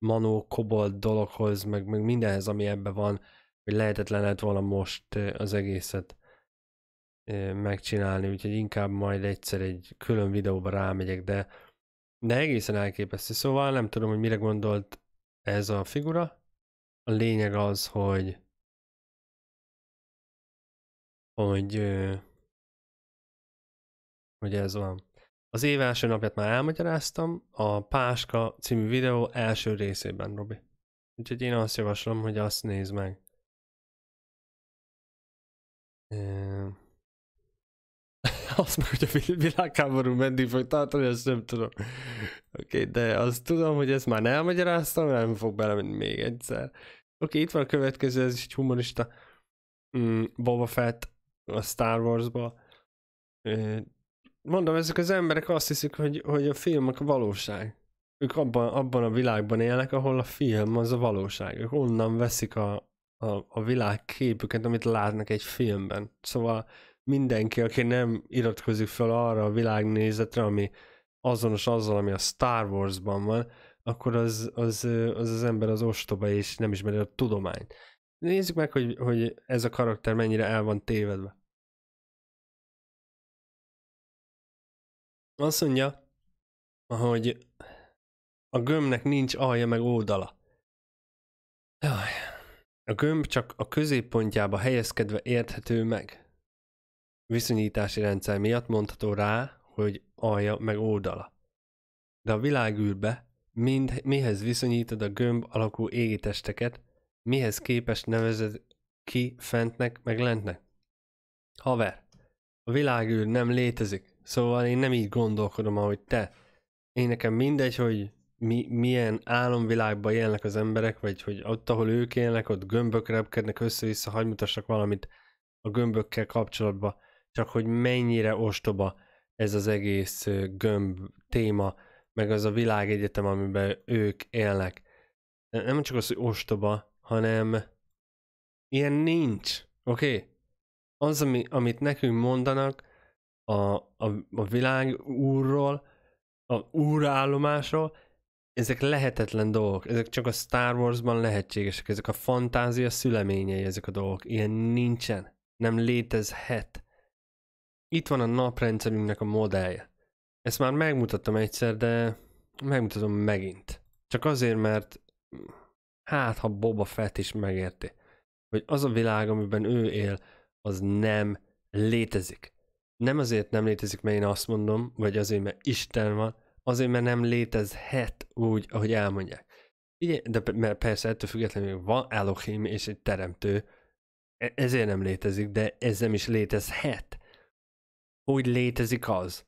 manó, kobold dologhoz, meg, meg mindenhez, ami ebbe van, hogy lehetetlen lett volna most az egészet megcsinálni, úgyhogy inkább majd egyszer egy külön videóba rámegyek, de, de egészen elképesztő. Szóval nem tudom, hogy mire gondolt ez a figura. A lényeg az, hogy hogy hogy ez van. Az év első napját már elmagyaráztam, a Páska című videó első részében, Robi. Úgyhogy én azt javaslom, hogy azt nézd meg. Azt meg, hogy a világháború meddig fog tartani, ezt nem tudom. Oké, okay, de azt tudom, hogy ezt már elmagyaráztam, nem fog belemenni még egyszer. Oké, okay, itt van a következő, ez is egy humorista. Mm, Boba Fett a Star Wars-ba mondom, ezek az emberek azt hiszik, hogy, hogy a filmek a valóság. Ők abban, abban a világban élnek, ahol a film az a valóság. Ők onnan veszik a, a, a világ képüket, amit látnak egy filmben. Szóval mindenki, aki nem iratkozik fel arra a világnézetre, ami azonos azzal, ami a Star Wars-ban van, akkor az az, az, az ember az ostoba és nem ismeri a tudományt. Nézzük meg, hogy, hogy ez a karakter mennyire el van tévedve. Azt mondja, hogy a gömbnek nincs alja meg oldala. Jaj. A gömb csak a középpontjába helyezkedve érthető meg. Viszonyítási rendszer miatt mondható rá, hogy alja meg oldala. De a világűrbe mind mihez viszonyítod a gömb alakú égitesteket, mihez képes nevezed ki fentnek meg lentnek. Haver, a világűr nem létezik. Szóval én nem így gondolkodom, ahogy te. Én nekem mindegy, hogy mi, milyen álomvilágban élnek az emberek, vagy hogy ott, ahol ők élnek, ott gömbök repkednek össze-vissza, hagy mutassak valamit a gömbökkel kapcsolatban, csak hogy mennyire ostoba ez az egész gömb téma, meg az a világegyetem, amiben ők élnek. Nem csak az, hogy ostoba, hanem ilyen nincs, oké? Okay? Az, ami, amit nekünk mondanak, a, a, a világ úrról, a úrállomásról, ezek lehetetlen dolgok, ezek csak a Star Wars-ban lehetségesek, ezek a fantázia szüleményei ezek a dolgok, ilyen nincsen, nem létezhet. Itt van a naprendszerünknek a modellje. Ezt már megmutattam egyszer, de megmutatom megint. Csak azért, mert hát ha Boba Fett is megérti, hogy az a világ, amiben ő él, az nem létezik nem azért nem létezik, mert én azt mondom, vagy azért, mert Isten van, azért, mert nem létezhet úgy, ahogy elmondják. Igen, de mert persze ettől függetlenül van Elohim és egy teremtő, e-, ezért nem létezik, de ez nem is létezhet. Hogy létezik az?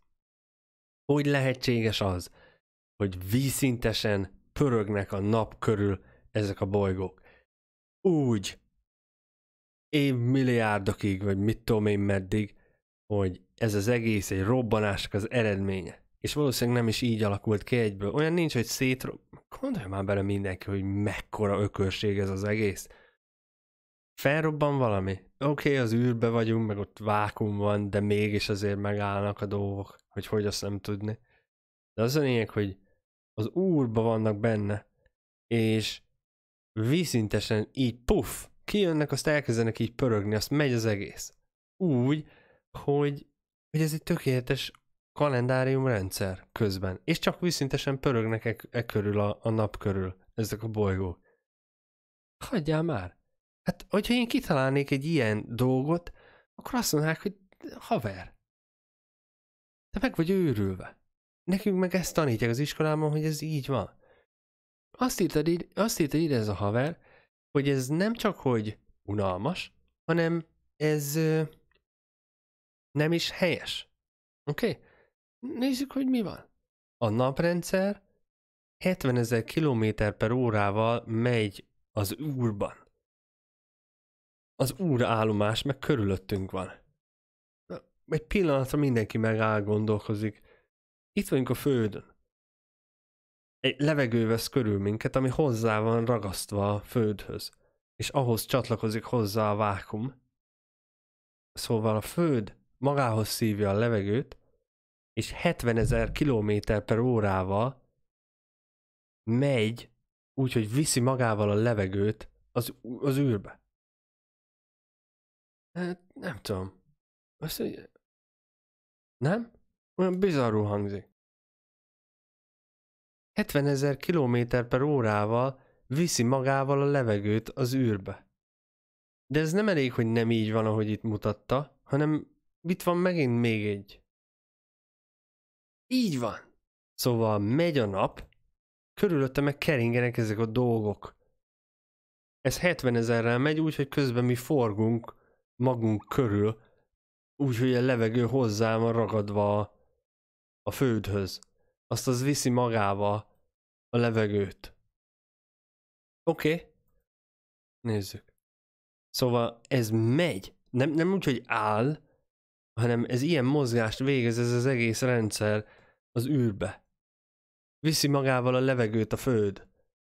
Hogy lehetséges az, hogy vízszintesen pörögnek a nap körül ezek a bolygók? Úgy évmilliárdokig, vagy mit tudom én meddig, hogy ez az egész egy robbanásnak az eredménye. És valószínűleg nem is így alakult ki egyből. Olyan nincs, hogy szét... Gondolj már bele mindenki, hogy mekkora ökörség ez az egész. Felrobban valami. Oké, okay, az űrbe vagyunk, meg ott vákum van, de mégis azért megállnak a dolgok, hogy hogy azt nem tudni. De az a lényeg, hogy az úrba vannak benne, és vízintesen így puff, kijönnek, azt elkezdenek így pörögni, azt megy az egész. Úgy, hogy hogy ez egy tökéletes rendszer közben, és csak viszintesen pörögnek e, e körül a, a nap körül ezek a bolygók. Hagyjál már! Hát, hogyha én kitalálnék egy ilyen dolgot, akkor azt mondanák, hogy haver, te meg vagy őrülve. Nekünk meg ezt tanítják az iskolában, hogy ez így van. Azt írta ide, azt írta ide ez a haver, hogy ez nem csak hogy unalmas, hanem ez nem is helyes. Oké? Okay? Nézzük, hogy mi van. A naprendszer 70 ezer kilométer per órával megy az úrban. Az állomás, meg körülöttünk van. Egy pillanatra mindenki megáll, gondolkozik. Itt vagyunk a földön. Egy levegő vesz körül minket, ami hozzá van ragasztva a földhöz, és ahhoz csatlakozik hozzá a vákum. Szóval a föld magához szívja a levegőt, és 70 ezer kilométer per órával megy, úgyhogy viszi magával a levegőt az, az űrbe. Hát, nem tudom. Azt mondja, nem? Olyan bizarrú hangzik. 70 ezer kilométer per órával viszi magával a levegőt az űrbe. De ez nem elég, hogy nem így van, ahogy itt mutatta, hanem itt van megint még egy. Így van. Szóval megy a nap, körülötte meg keringenek ezek a dolgok. Ez 70 ezerrel megy úgy, hogy közben mi forgunk magunk körül, úgyhogy a levegő hozzá van ragadva a, a földhöz. Azt az viszi magával a levegőt. Oké. Okay. Nézzük. Szóval ez megy. Nem, nem úgy, hogy áll, hanem ez ilyen mozgást végez ez az egész rendszer az űrbe. Viszi magával a levegőt a föld,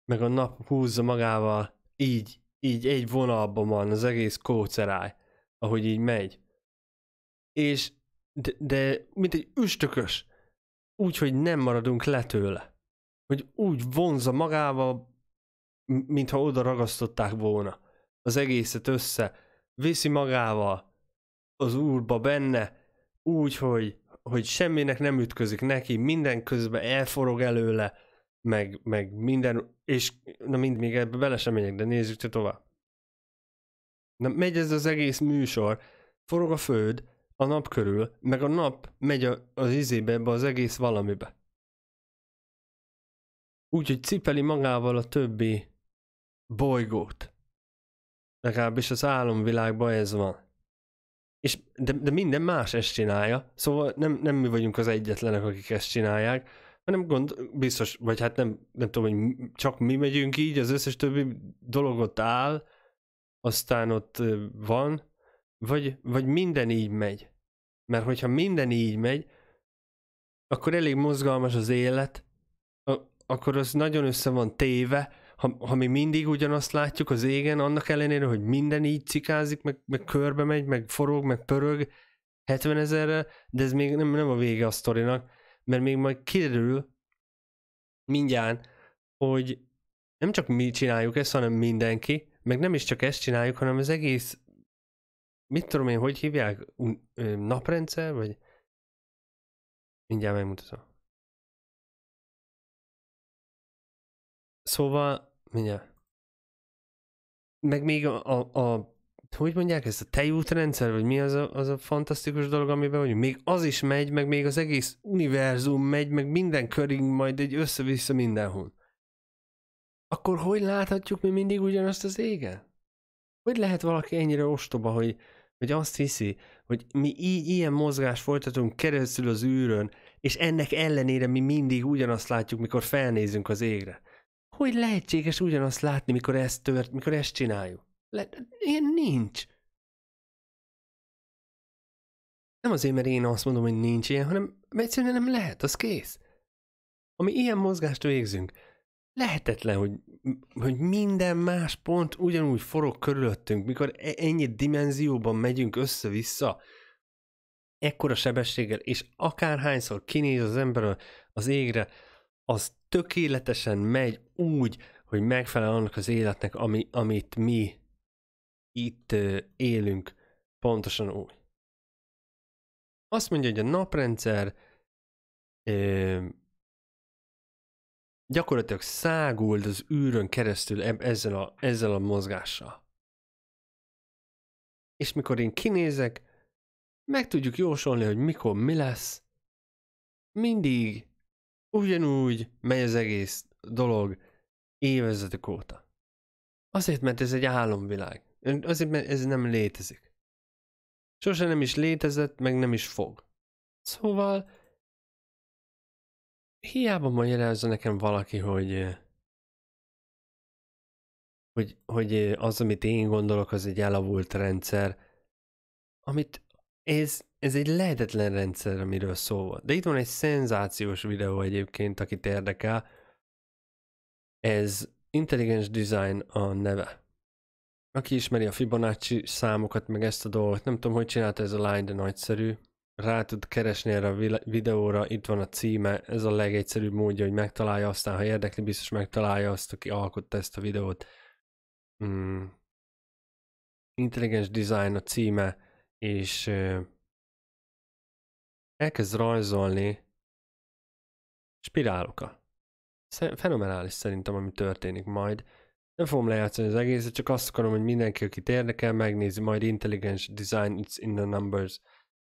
meg a nap húzza magával, így, így egy vonalban van az egész kóceráj, ahogy így megy. És de, de mint egy üstökös, úgy, hogy nem maradunk le tőle. Hogy úgy vonza magával, mintha oda ragasztották volna az egészet össze, viszi magával, az úrba benne, úgy, hogy, hogy semminek nem ütközik neki, minden közben elforog előle, meg, meg minden, és na mind még ebbe bele sem megyek, de nézzük te tovább. Na megy ez az egész műsor, forog a föld, a nap körül, meg a nap megy a, az izébe, ebbe az egész valamibe. Úgyhogy cipeli magával a többi bolygót. Legalábbis az álomvilágban ez van és de, de minden más ezt csinálja, szóval nem, nem mi vagyunk az egyetlenek, akik ezt csinálják, hanem gond, biztos, vagy hát nem, nem tudom, hogy csak mi megyünk így, az összes többi dolog ott áll, aztán ott van, vagy, vagy minden így megy. Mert hogyha minden így megy, akkor elég mozgalmas az élet, akkor az nagyon össze van téve, ha, ha mi mindig ugyanazt látjuk az égen, annak ellenére, hogy minden így cikázik, meg, meg körbe megy, meg forog, meg pörög 70 ezerre, de ez még nem, nem a vége a sztorinak, mert még majd kiderül mindjárt, hogy nem csak mi csináljuk ezt, hanem mindenki, meg nem is csak ezt csináljuk, hanem az egész, mit tudom én, hogy hívják, naprendszer, vagy mindjárt megmutatom. Szóval mindjárt. Meg még a, a, a hogy mondják ezt a tejútrendszer, vagy mi az a, az a fantasztikus dolog, amiben vagyunk? Még az is megy, meg még az egész univerzum megy, meg minden köring majd egy össze-vissza mindenhol. Akkor hogy láthatjuk mi mindig ugyanazt az ége? Hogy lehet valaki ennyire ostoba, hogy, hogy azt hiszi, hogy mi így, ilyen mozgás folytatunk keresztül az űrön, és ennek ellenére mi mindig ugyanazt látjuk, mikor felnézünk az égre hogy lehetséges ugyanazt látni, mikor ezt tört, mikor ezt csináljuk? Le- én nincs. Nem azért, mert én azt mondom, hogy nincs ilyen, hanem mert egyszerűen nem lehet, az kész. Ami ilyen mozgást végzünk, lehetetlen, hogy, hogy minden más pont ugyanúgy forog körülöttünk, mikor e-, ennyi dimenzióban megyünk össze-vissza, ekkora sebességgel, és akárhányszor kinéz az ember az égre, az tökéletesen megy úgy, hogy megfelel annak az életnek, ami, amit mi itt élünk, pontosan úgy. Azt mondja, hogy a naprendszer ö, gyakorlatilag száguld az űrön keresztül ezzel a, ezzel a mozgással. És mikor én kinézek, meg tudjuk jósolni, hogy mikor mi lesz, mindig ugyanúgy megy az egész dolog évezetek óta. Azért, mert ez egy álomvilág. Azért, mert ez nem létezik. Sose nem is létezett, meg nem is fog. Szóval hiába magyarázza nekem valaki, hogy hogy, hogy az, amit én gondolok, az egy elavult rendszer, amit ez ez egy lehetetlen rendszer, amiről szó volt. De itt van egy szenzációs videó egyébként, akit érdekel. Ez Intelligence Design a neve. Aki ismeri a Fibonacci számokat, meg ezt a dolgot, nem tudom, hogy csinálta ez a lány, de nagyszerű. Rá tud keresni erre a videóra, itt van a címe, ez a legegyszerűbb módja, hogy megtalálja, aztán ha érdekli, biztos megtalálja azt, aki alkotta ezt a videót. Hmm. Intelligence Design a címe, és elkezd rajzolni spirálokat. Fenomenális szerintem, ami történik majd. Nem fogom lejátszani az egészet, csak azt akarom, hogy mindenki, akit érdekel, megnézi majd Intelligence Design, It's in the Numbers.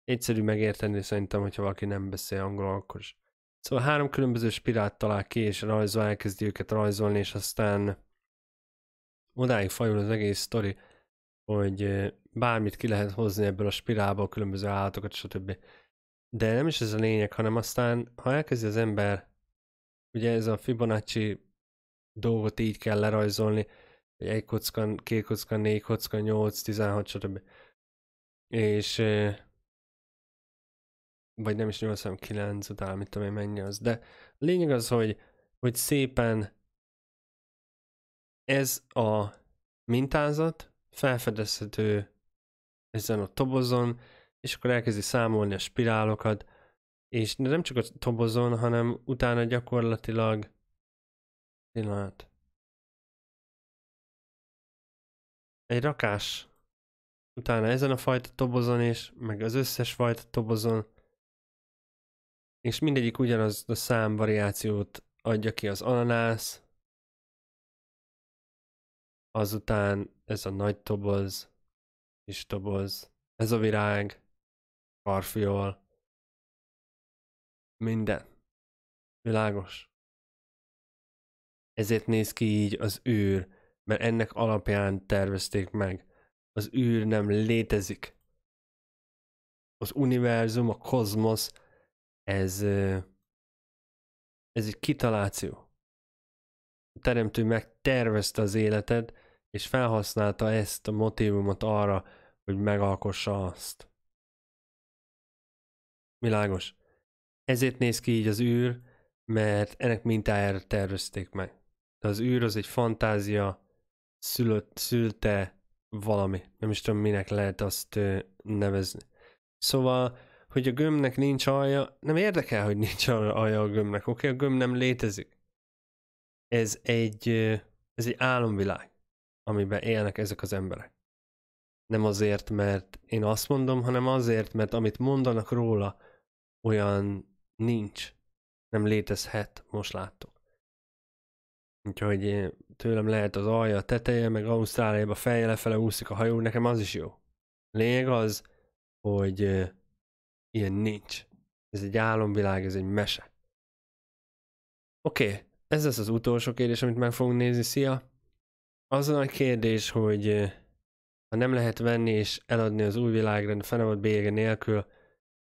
Egyszerű megérteni szerintem, hogyha valaki nem beszél angolul, akkor is. Szóval három különböző spirált talál ki, és rajzol, elkezdi őket rajzolni, és aztán odáig fajul az egész sztori, hogy bármit ki lehet hozni ebből a spirálból, különböző állatokat, stb de nem is ez a lényeg, hanem aztán, ha elkezdi az ember, ugye ez a Fibonacci dolgot így kell lerajzolni, egy kocka, két kocka, négy kocka, nyolc, tizenhat, stb. És vagy nem is nyolc hanem kilenc utána mit tudom én mennyi az. De lényeg az, hogy, hogy szépen ez a mintázat felfedezhető ezen a tobozon, és akkor elkezdi számolni a spirálokat, és nem csak a tobozon, hanem utána gyakorlatilag pillanat. Egy rakás utána ezen a fajta tobozon és meg az összes fajta tobozon, és mindegyik ugyanaz a szám variációt adja ki az ananász, azután ez a nagy toboz, kis toboz, ez a virág, karfiol, minden. Világos? Ezért néz ki így az űr, mert ennek alapján tervezték meg. Az űr nem létezik. Az univerzum, a kozmosz, ez, ez egy kitaláció. A teremtő megtervezte az életed és felhasználta ezt a motivumot arra, hogy megalkossa azt. Világos. Ezért néz ki így az űr, mert ennek mintájára tervezték meg. De az űr az egy fantázia szülött, szülte valami. Nem is tudom, minek lehet azt nevezni. Szóval, hogy a gömbnek nincs alja, nem érdekel, hogy nincs alja a gömbnek. Oké, okay, a gömb nem létezik. Ez egy, ez egy álomvilág, amiben élnek ezek az emberek. Nem azért, mert én azt mondom, hanem azért, mert amit mondanak róla, olyan nincs, nem létezhet, most láttuk. Úgyhogy eh, tőlem lehet az alja, a teteje, meg Ausztráliába feje lefele úszik a hajó, nekem az is jó. Lényeg az, hogy eh, ilyen nincs. Ez egy álomvilág, ez egy mese. Oké, okay, ez lesz az utolsó kérdés, amit meg fogunk nézni. Szia! Az a nagy kérdés, hogy eh, ha nem lehet venni és eladni az új világrend fenevad bélyege nélkül,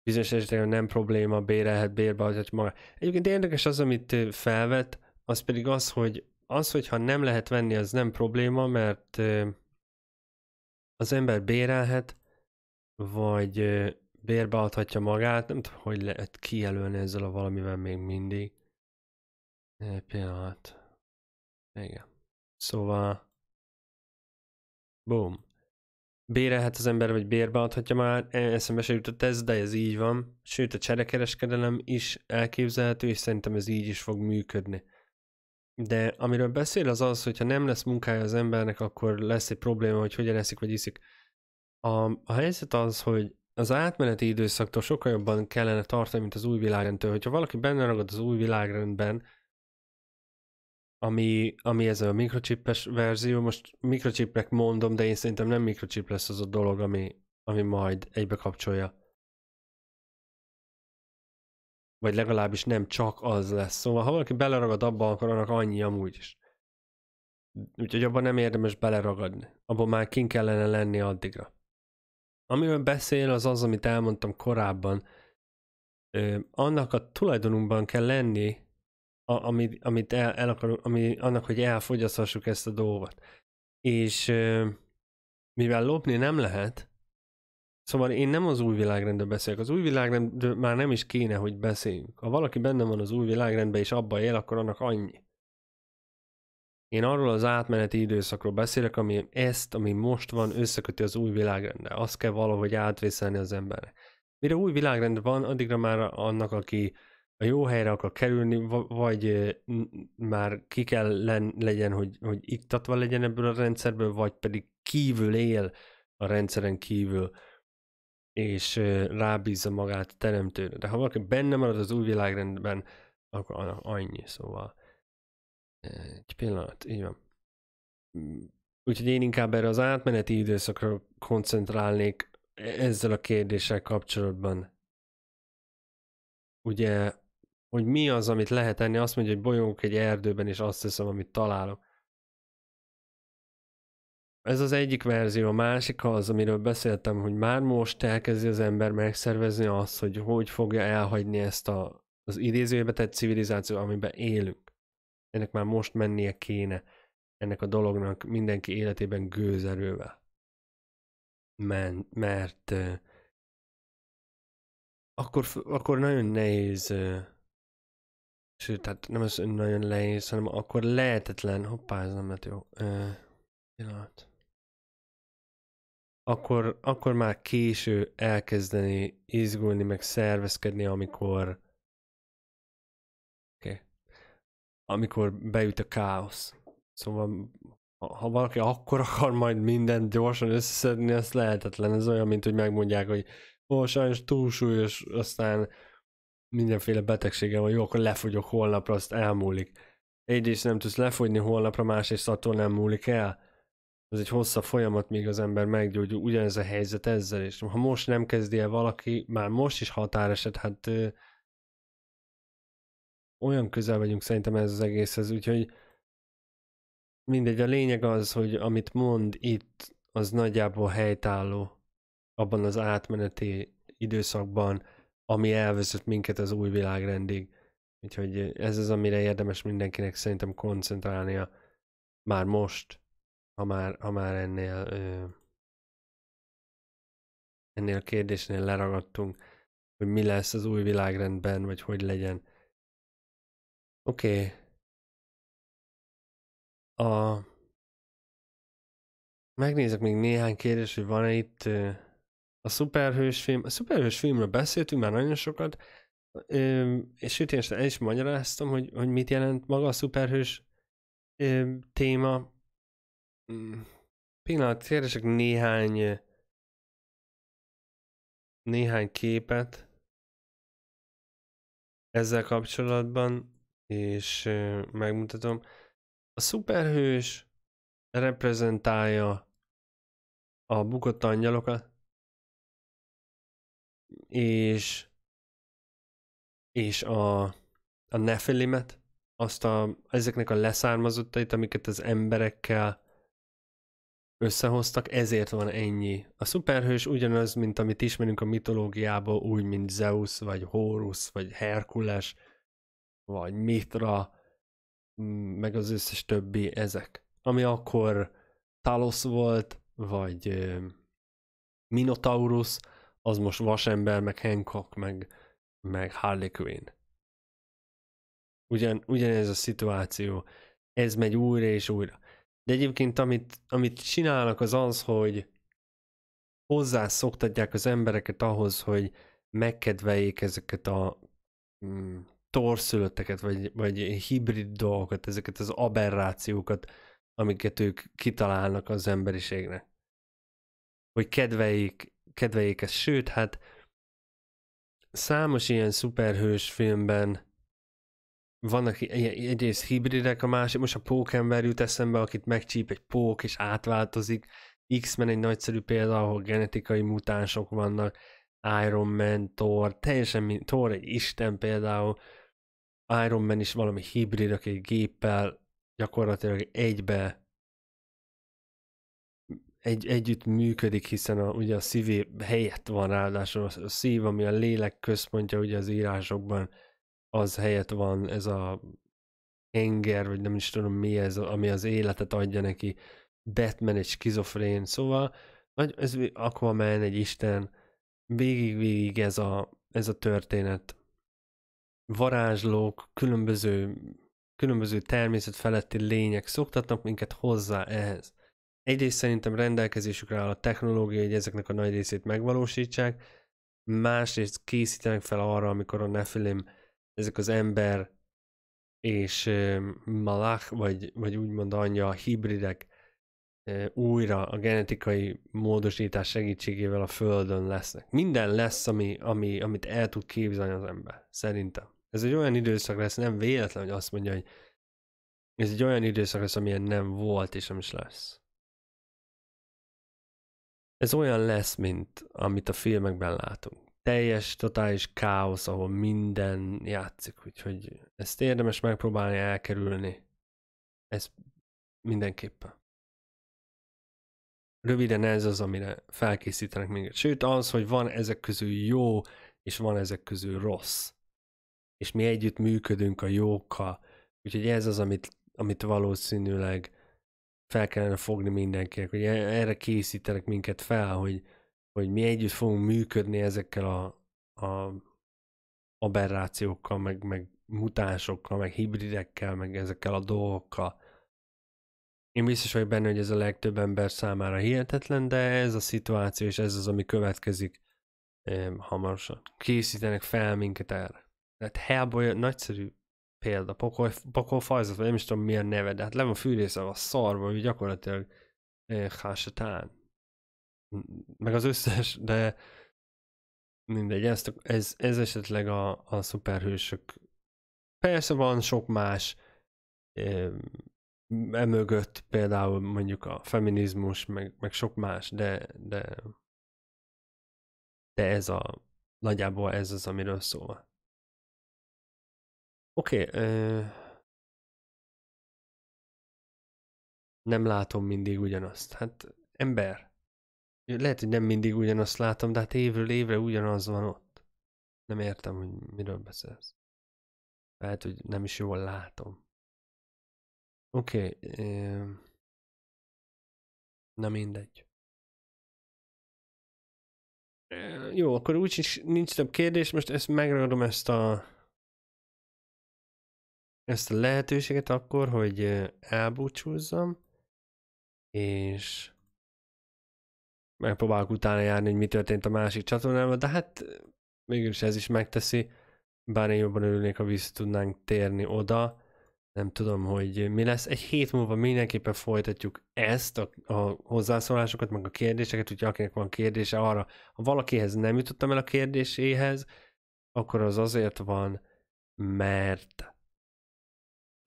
bizonyos esetekben nem probléma, bérelhet, bérbe hogy maga. Egyébként érdekes az, amit felvet, az pedig az, hogy az, hogyha nem lehet venni, az nem probléma, mert az ember bérelhet, vagy bérbe adhatja magát, nem tudom, hogy lehet kijelölni ezzel a valamivel még mindig. Egy pillanat. Igen. Szóval... Boom bérelhet az ember, vagy bérbe adhatja már, eszembe se jutott ez, de ez így van. Sőt, a cserekereskedelem is elképzelhető, és szerintem ez így is fog működni. De amiről beszél az az, hogyha nem lesz munkája az embernek, akkor lesz egy probléma, hogy hogyan eszik vagy iszik. A, a helyzet az, hogy az átmeneti időszaktól sokkal jobban kellene tartani, mint az új világrendtől. Hogyha valaki benne ragad az új világrendben, ami, ami ez a mikrochipes verzió, most mikrocsipnek mondom, de én szerintem nem mikrochip lesz az a dolog, ami, ami majd egybe kapcsolja. Vagy legalábbis nem csak az lesz. Szóval ha valaki beleragad abba, akkor annak annyi amúgy is. Úgyhogy abban nem érdemes beleragadni. Abban már kin kellene lenni addigra. Amiről beszél, az az, amit elmondtam korábban. Ö, annak a tulajdonunkban kell lenni, a, amit, amit el, el akarunk, ami, annak, hogy elfogyaszthassuk ezt a dolgot. És mivel lopni nem lehet, szóval én nem az új világrendről beszélek, az új világrendről már nem is kéne, hogy beszéljünk. Ha valaki benne van az új világrendben és abba él, akkor annak annyi. Én arról az átmeneti időszakról beszélek, ami ezt, ami most van, összeköti az új világrendel. Azt kell valahogy átvészelni az emberre. Mire új világrend van, addigra már annak, aki a jó helyre akar kerülni, vagy már ki kell legyen, hogy, hogy iktatva legyen ebből a rendszerből, vagy pedig kívül él a rendszeren kívül, és rábízza magát a teremtőre. De ha valaki benne marad az új világrendben, akkor annyi, szóval. Egy pillanat, így van. Mm, úgyhogy én inkább erre az átmeneti időszakra koncentrálnék e-, ezzel a kérdéssel kapcsolatban. Ugye hogy mi az, amit lehet enni, azt mondja, hogy bolyogok egy erdőben, és azt teszem, amit találok. Ez az egyik verzió, a másik az, amiről beszéltem, hogy már most elkezdi az ember megszervezni azt, hogy hogy fogja elhagyni ezt a, az idézőjebe tett civilizáció, amiben élünk. Ennek már most mennie kéne, ennek a dolognak mindenki életében gőzerővel. Men, mert, uh, akkor, akkor nagyon nehéz Sőt, hát nem az nagyon leírsz, hanem akkor lehetetlen. Hoppá, ez nem lett jó. Ö, pillanat. Akkor, akkor már késő elkezdeni izgulni, meg szervezkedni, amikor oké. Okay. Amikor beüt a káosz. Szóval ha valaki akkor akar majd mindent gyorsan összeszedni, ez lehetetlen. Ez olyan, mint hogy megmondják, hogy ó, sajnos túlsúlyos, aztán mindenféle betegsége, van, jó, akkor lefogyok holnapra, azt elmúlik. Egyrészt nem tudsz lefogyni holnapra, másrészt attól nem múlik el. Ez egy hosszabb folyamat, míg az ember meggyógyul, ugyanez a helyzet ezzel, is. ha most nem kezdi el valaki, már most is határeset, hát ö, olyan közel vagyunk szerintem ez az egészhez, úgyhogy mindegy, a lényeg az, hogy amit mond itt, az nagyjából helytálló abban az átmeneti időszakban, ami elvezet minket az új világrendig. Úgyhogy ez az, amire érdemes mindenkinek szerintem koncentrálnia már most, ha már, ha már ennél, ö, ennél a kérdésnél leragadtunk, hogy mi lesz az új világrendben, vagy hogy legyen. Oké. Okay. A... Megnézek még néhány kérdést, hogy van-e itt... Ö, a szuperhős film, a szuperhős filmről beszéltünk már nagyon sokat, és sőt, én is magyaráztam, hogy, hogy mit jelent maga a szuperhős téma. Mm, pillanat, keresek néhány néhány képet ezzel kapcsolatban, és megmutatom. A szuperhős reprezentálja a bukott angyalokat, és és a, a nefilimet, azt a, ezeknek a leszármazottait, amiket az emberekkel összehoztak, ezért van ennyi. A szuperhős ugyanaz, mint amit ismerünk a mitológiából, úgy, mint Zeus, vagy Horus, vagy Herkules, vagy Mitra, meg az összes többi ezek. Ami akkor Talos volt, vagy Minotaurus, az most vasember, meg Hancock, meg, meg Harley Quinn. Ugyan, ugyanez a szituáció. Ez megy újra és újra. De egyébként amit, amit csinálnak az az, hogy hozzászoktatják az embereket ahhoz, hogy megkedveljék ezeket a mm, torszülötteket, vagy, vagy hibrid dolgokat, ezeket az aberrációkat, amiket ők kitalálnak az emberiségnek. Hogy kedveljék kedveljék ezt, sőt, hát számos ilyen szuperhős filmben vannak egyrészt hibridek, a másik, most a pókember jut eszembe, akit megcsíp egy pók és átváltozik, X-Men egy nagyszerű példa, ahol genetikai mutánsok vannak, Iron Man, Thor, teljesen mint Thor egy isten például, Iron Man is valami hibrid, aki egy géppel gyakorlatilag egybe egy, együtt működik, hiszen a, ugye a szívé helyett van ráadásul a szív, ami a lélek központja ugye az írásokban, az helyett van ez a enger, vagy nem is tudom mi ez, ami az életet adja neki, Batman egy skizofrén, szóval ez Aquaman egy isten, végig-végig ez a, ez a történet. Varázslók, különböző, különböző természet feletti lények szoktatnak minket hozzá ehhez. Egyrészt szerintem rendelkezésükre áll a technológia, hogy ezeknek a nagy részét megvalósítsák, másrészt készítenek fel arra, amikor a Nephilim, ezek az ember és malach, vagy, vagy úgymond anyja, a hibridek újra a genetikai módosítás segítségével a Földön lesznek. Minden lesz, ami, ami, amit el tud képzelni az ember, szerintem. Ez egy olyan időszak lesz, nem véletlen, hogy azt mondja, hogy ez egy olyan időszak lesz, amilyen nem volt, és nem is lesz ez olyan lesz, mint amit a filmekben látunk. Teljes, totális káosz, ahol minden játszik, úgyhogy ezt érdemes megpróbálni elkerülni. Ez mindenképpen. Röviden ez az, amire felkészítenek minket. Sőt, az, hogy van ezek közül jó, és van ezek közül rossz. És mi együtt működünk a jókkal. Úgyhogy ez az, amit, amit valószínűleg fel kellene fogni mindenkinek, hogy e-, erre készítenek minket fel, hogy, hogy mi együtt fogunk működni ezekkel a, a aberrációkkal, meg, meg mutánsokkal, meg hibridekkel, meg ezekkel a dolgokkal. Én biztos vagyok benne, hogy ez a legtöbb ember számára hihetetlen, de ez a szituáció és ez az, ami következik eh, hamarosan. Készítenek fel minket erre. Tehát Hellboy nagyszerű példa, pokol, pokolfajzat, vagy nem is tudom milyen neve, de hát le van fűrészve a szarba, hogy gyakorlatilag eh, hásatán. Meg az összes, de mindegy, ez, ez, ez esetleg a, a szuperhősök. Persze van sok más eh, emögött például mondjuk a feminizmus, meg, meg sok más, de, de, de ez a, nagyjából ez az, amiről szól. Oké. Okay, ö... Nem látom mindig ugyanazt. Hát ember. Lehet, hogy nem mindig ugyanazt látom, de hát évről évre ugyanaz van ott. Nem értem, hogy miről beszélsz. Lehet, hogy nem is jól látom. Oké. Okay, ö... Na mindegy. Jó, akkor úgyis nincs több kérdés, most ezt megragadom ezt a ezt a lehetőséget akkor, hogy elbúcsúzzam, és megpróbálok utána járni, hogy mi történt a másik csatornában, de hát mégis ez is megteszi, bár én jobban örülnék, ha vissza tudnánk térni oda, nem tudom, hogy mi lesz. Egy hét múlva mindenképpen folytatjuk ezt, a, a hozzászólásokat, meg a kérdéseket, úgyhogy akinek van kérdése arra, ha valakihez nem jutottam el a kérdéséhez, akkor az azért van, mert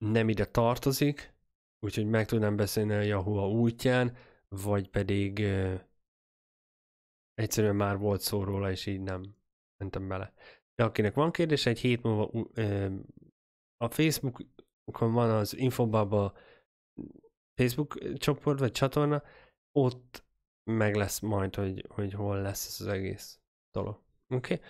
nem ide tartozik, úgyhogy meg tudnám beszélni a Yahoo útján, vagy pedig egyszerűen már volt szó róla, és így nem mentem bele. De akinek van kérdés, egy hét múlva a Facebookon van az Infobaba Facebook csoport vagy csatorna, ott meg lesz majd, hogy, hogy hol lesz ez az egész dolog. Oké? Okay?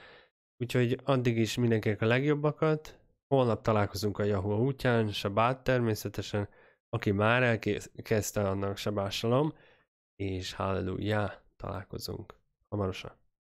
Úgyhogy addig is mindenkinek a legjobbakat, Holnap találkozunk a Yahoo útján, sabát természetesen, aki már elkezdte, annak sabásalom, és halleluja, találkozunk hamarosan.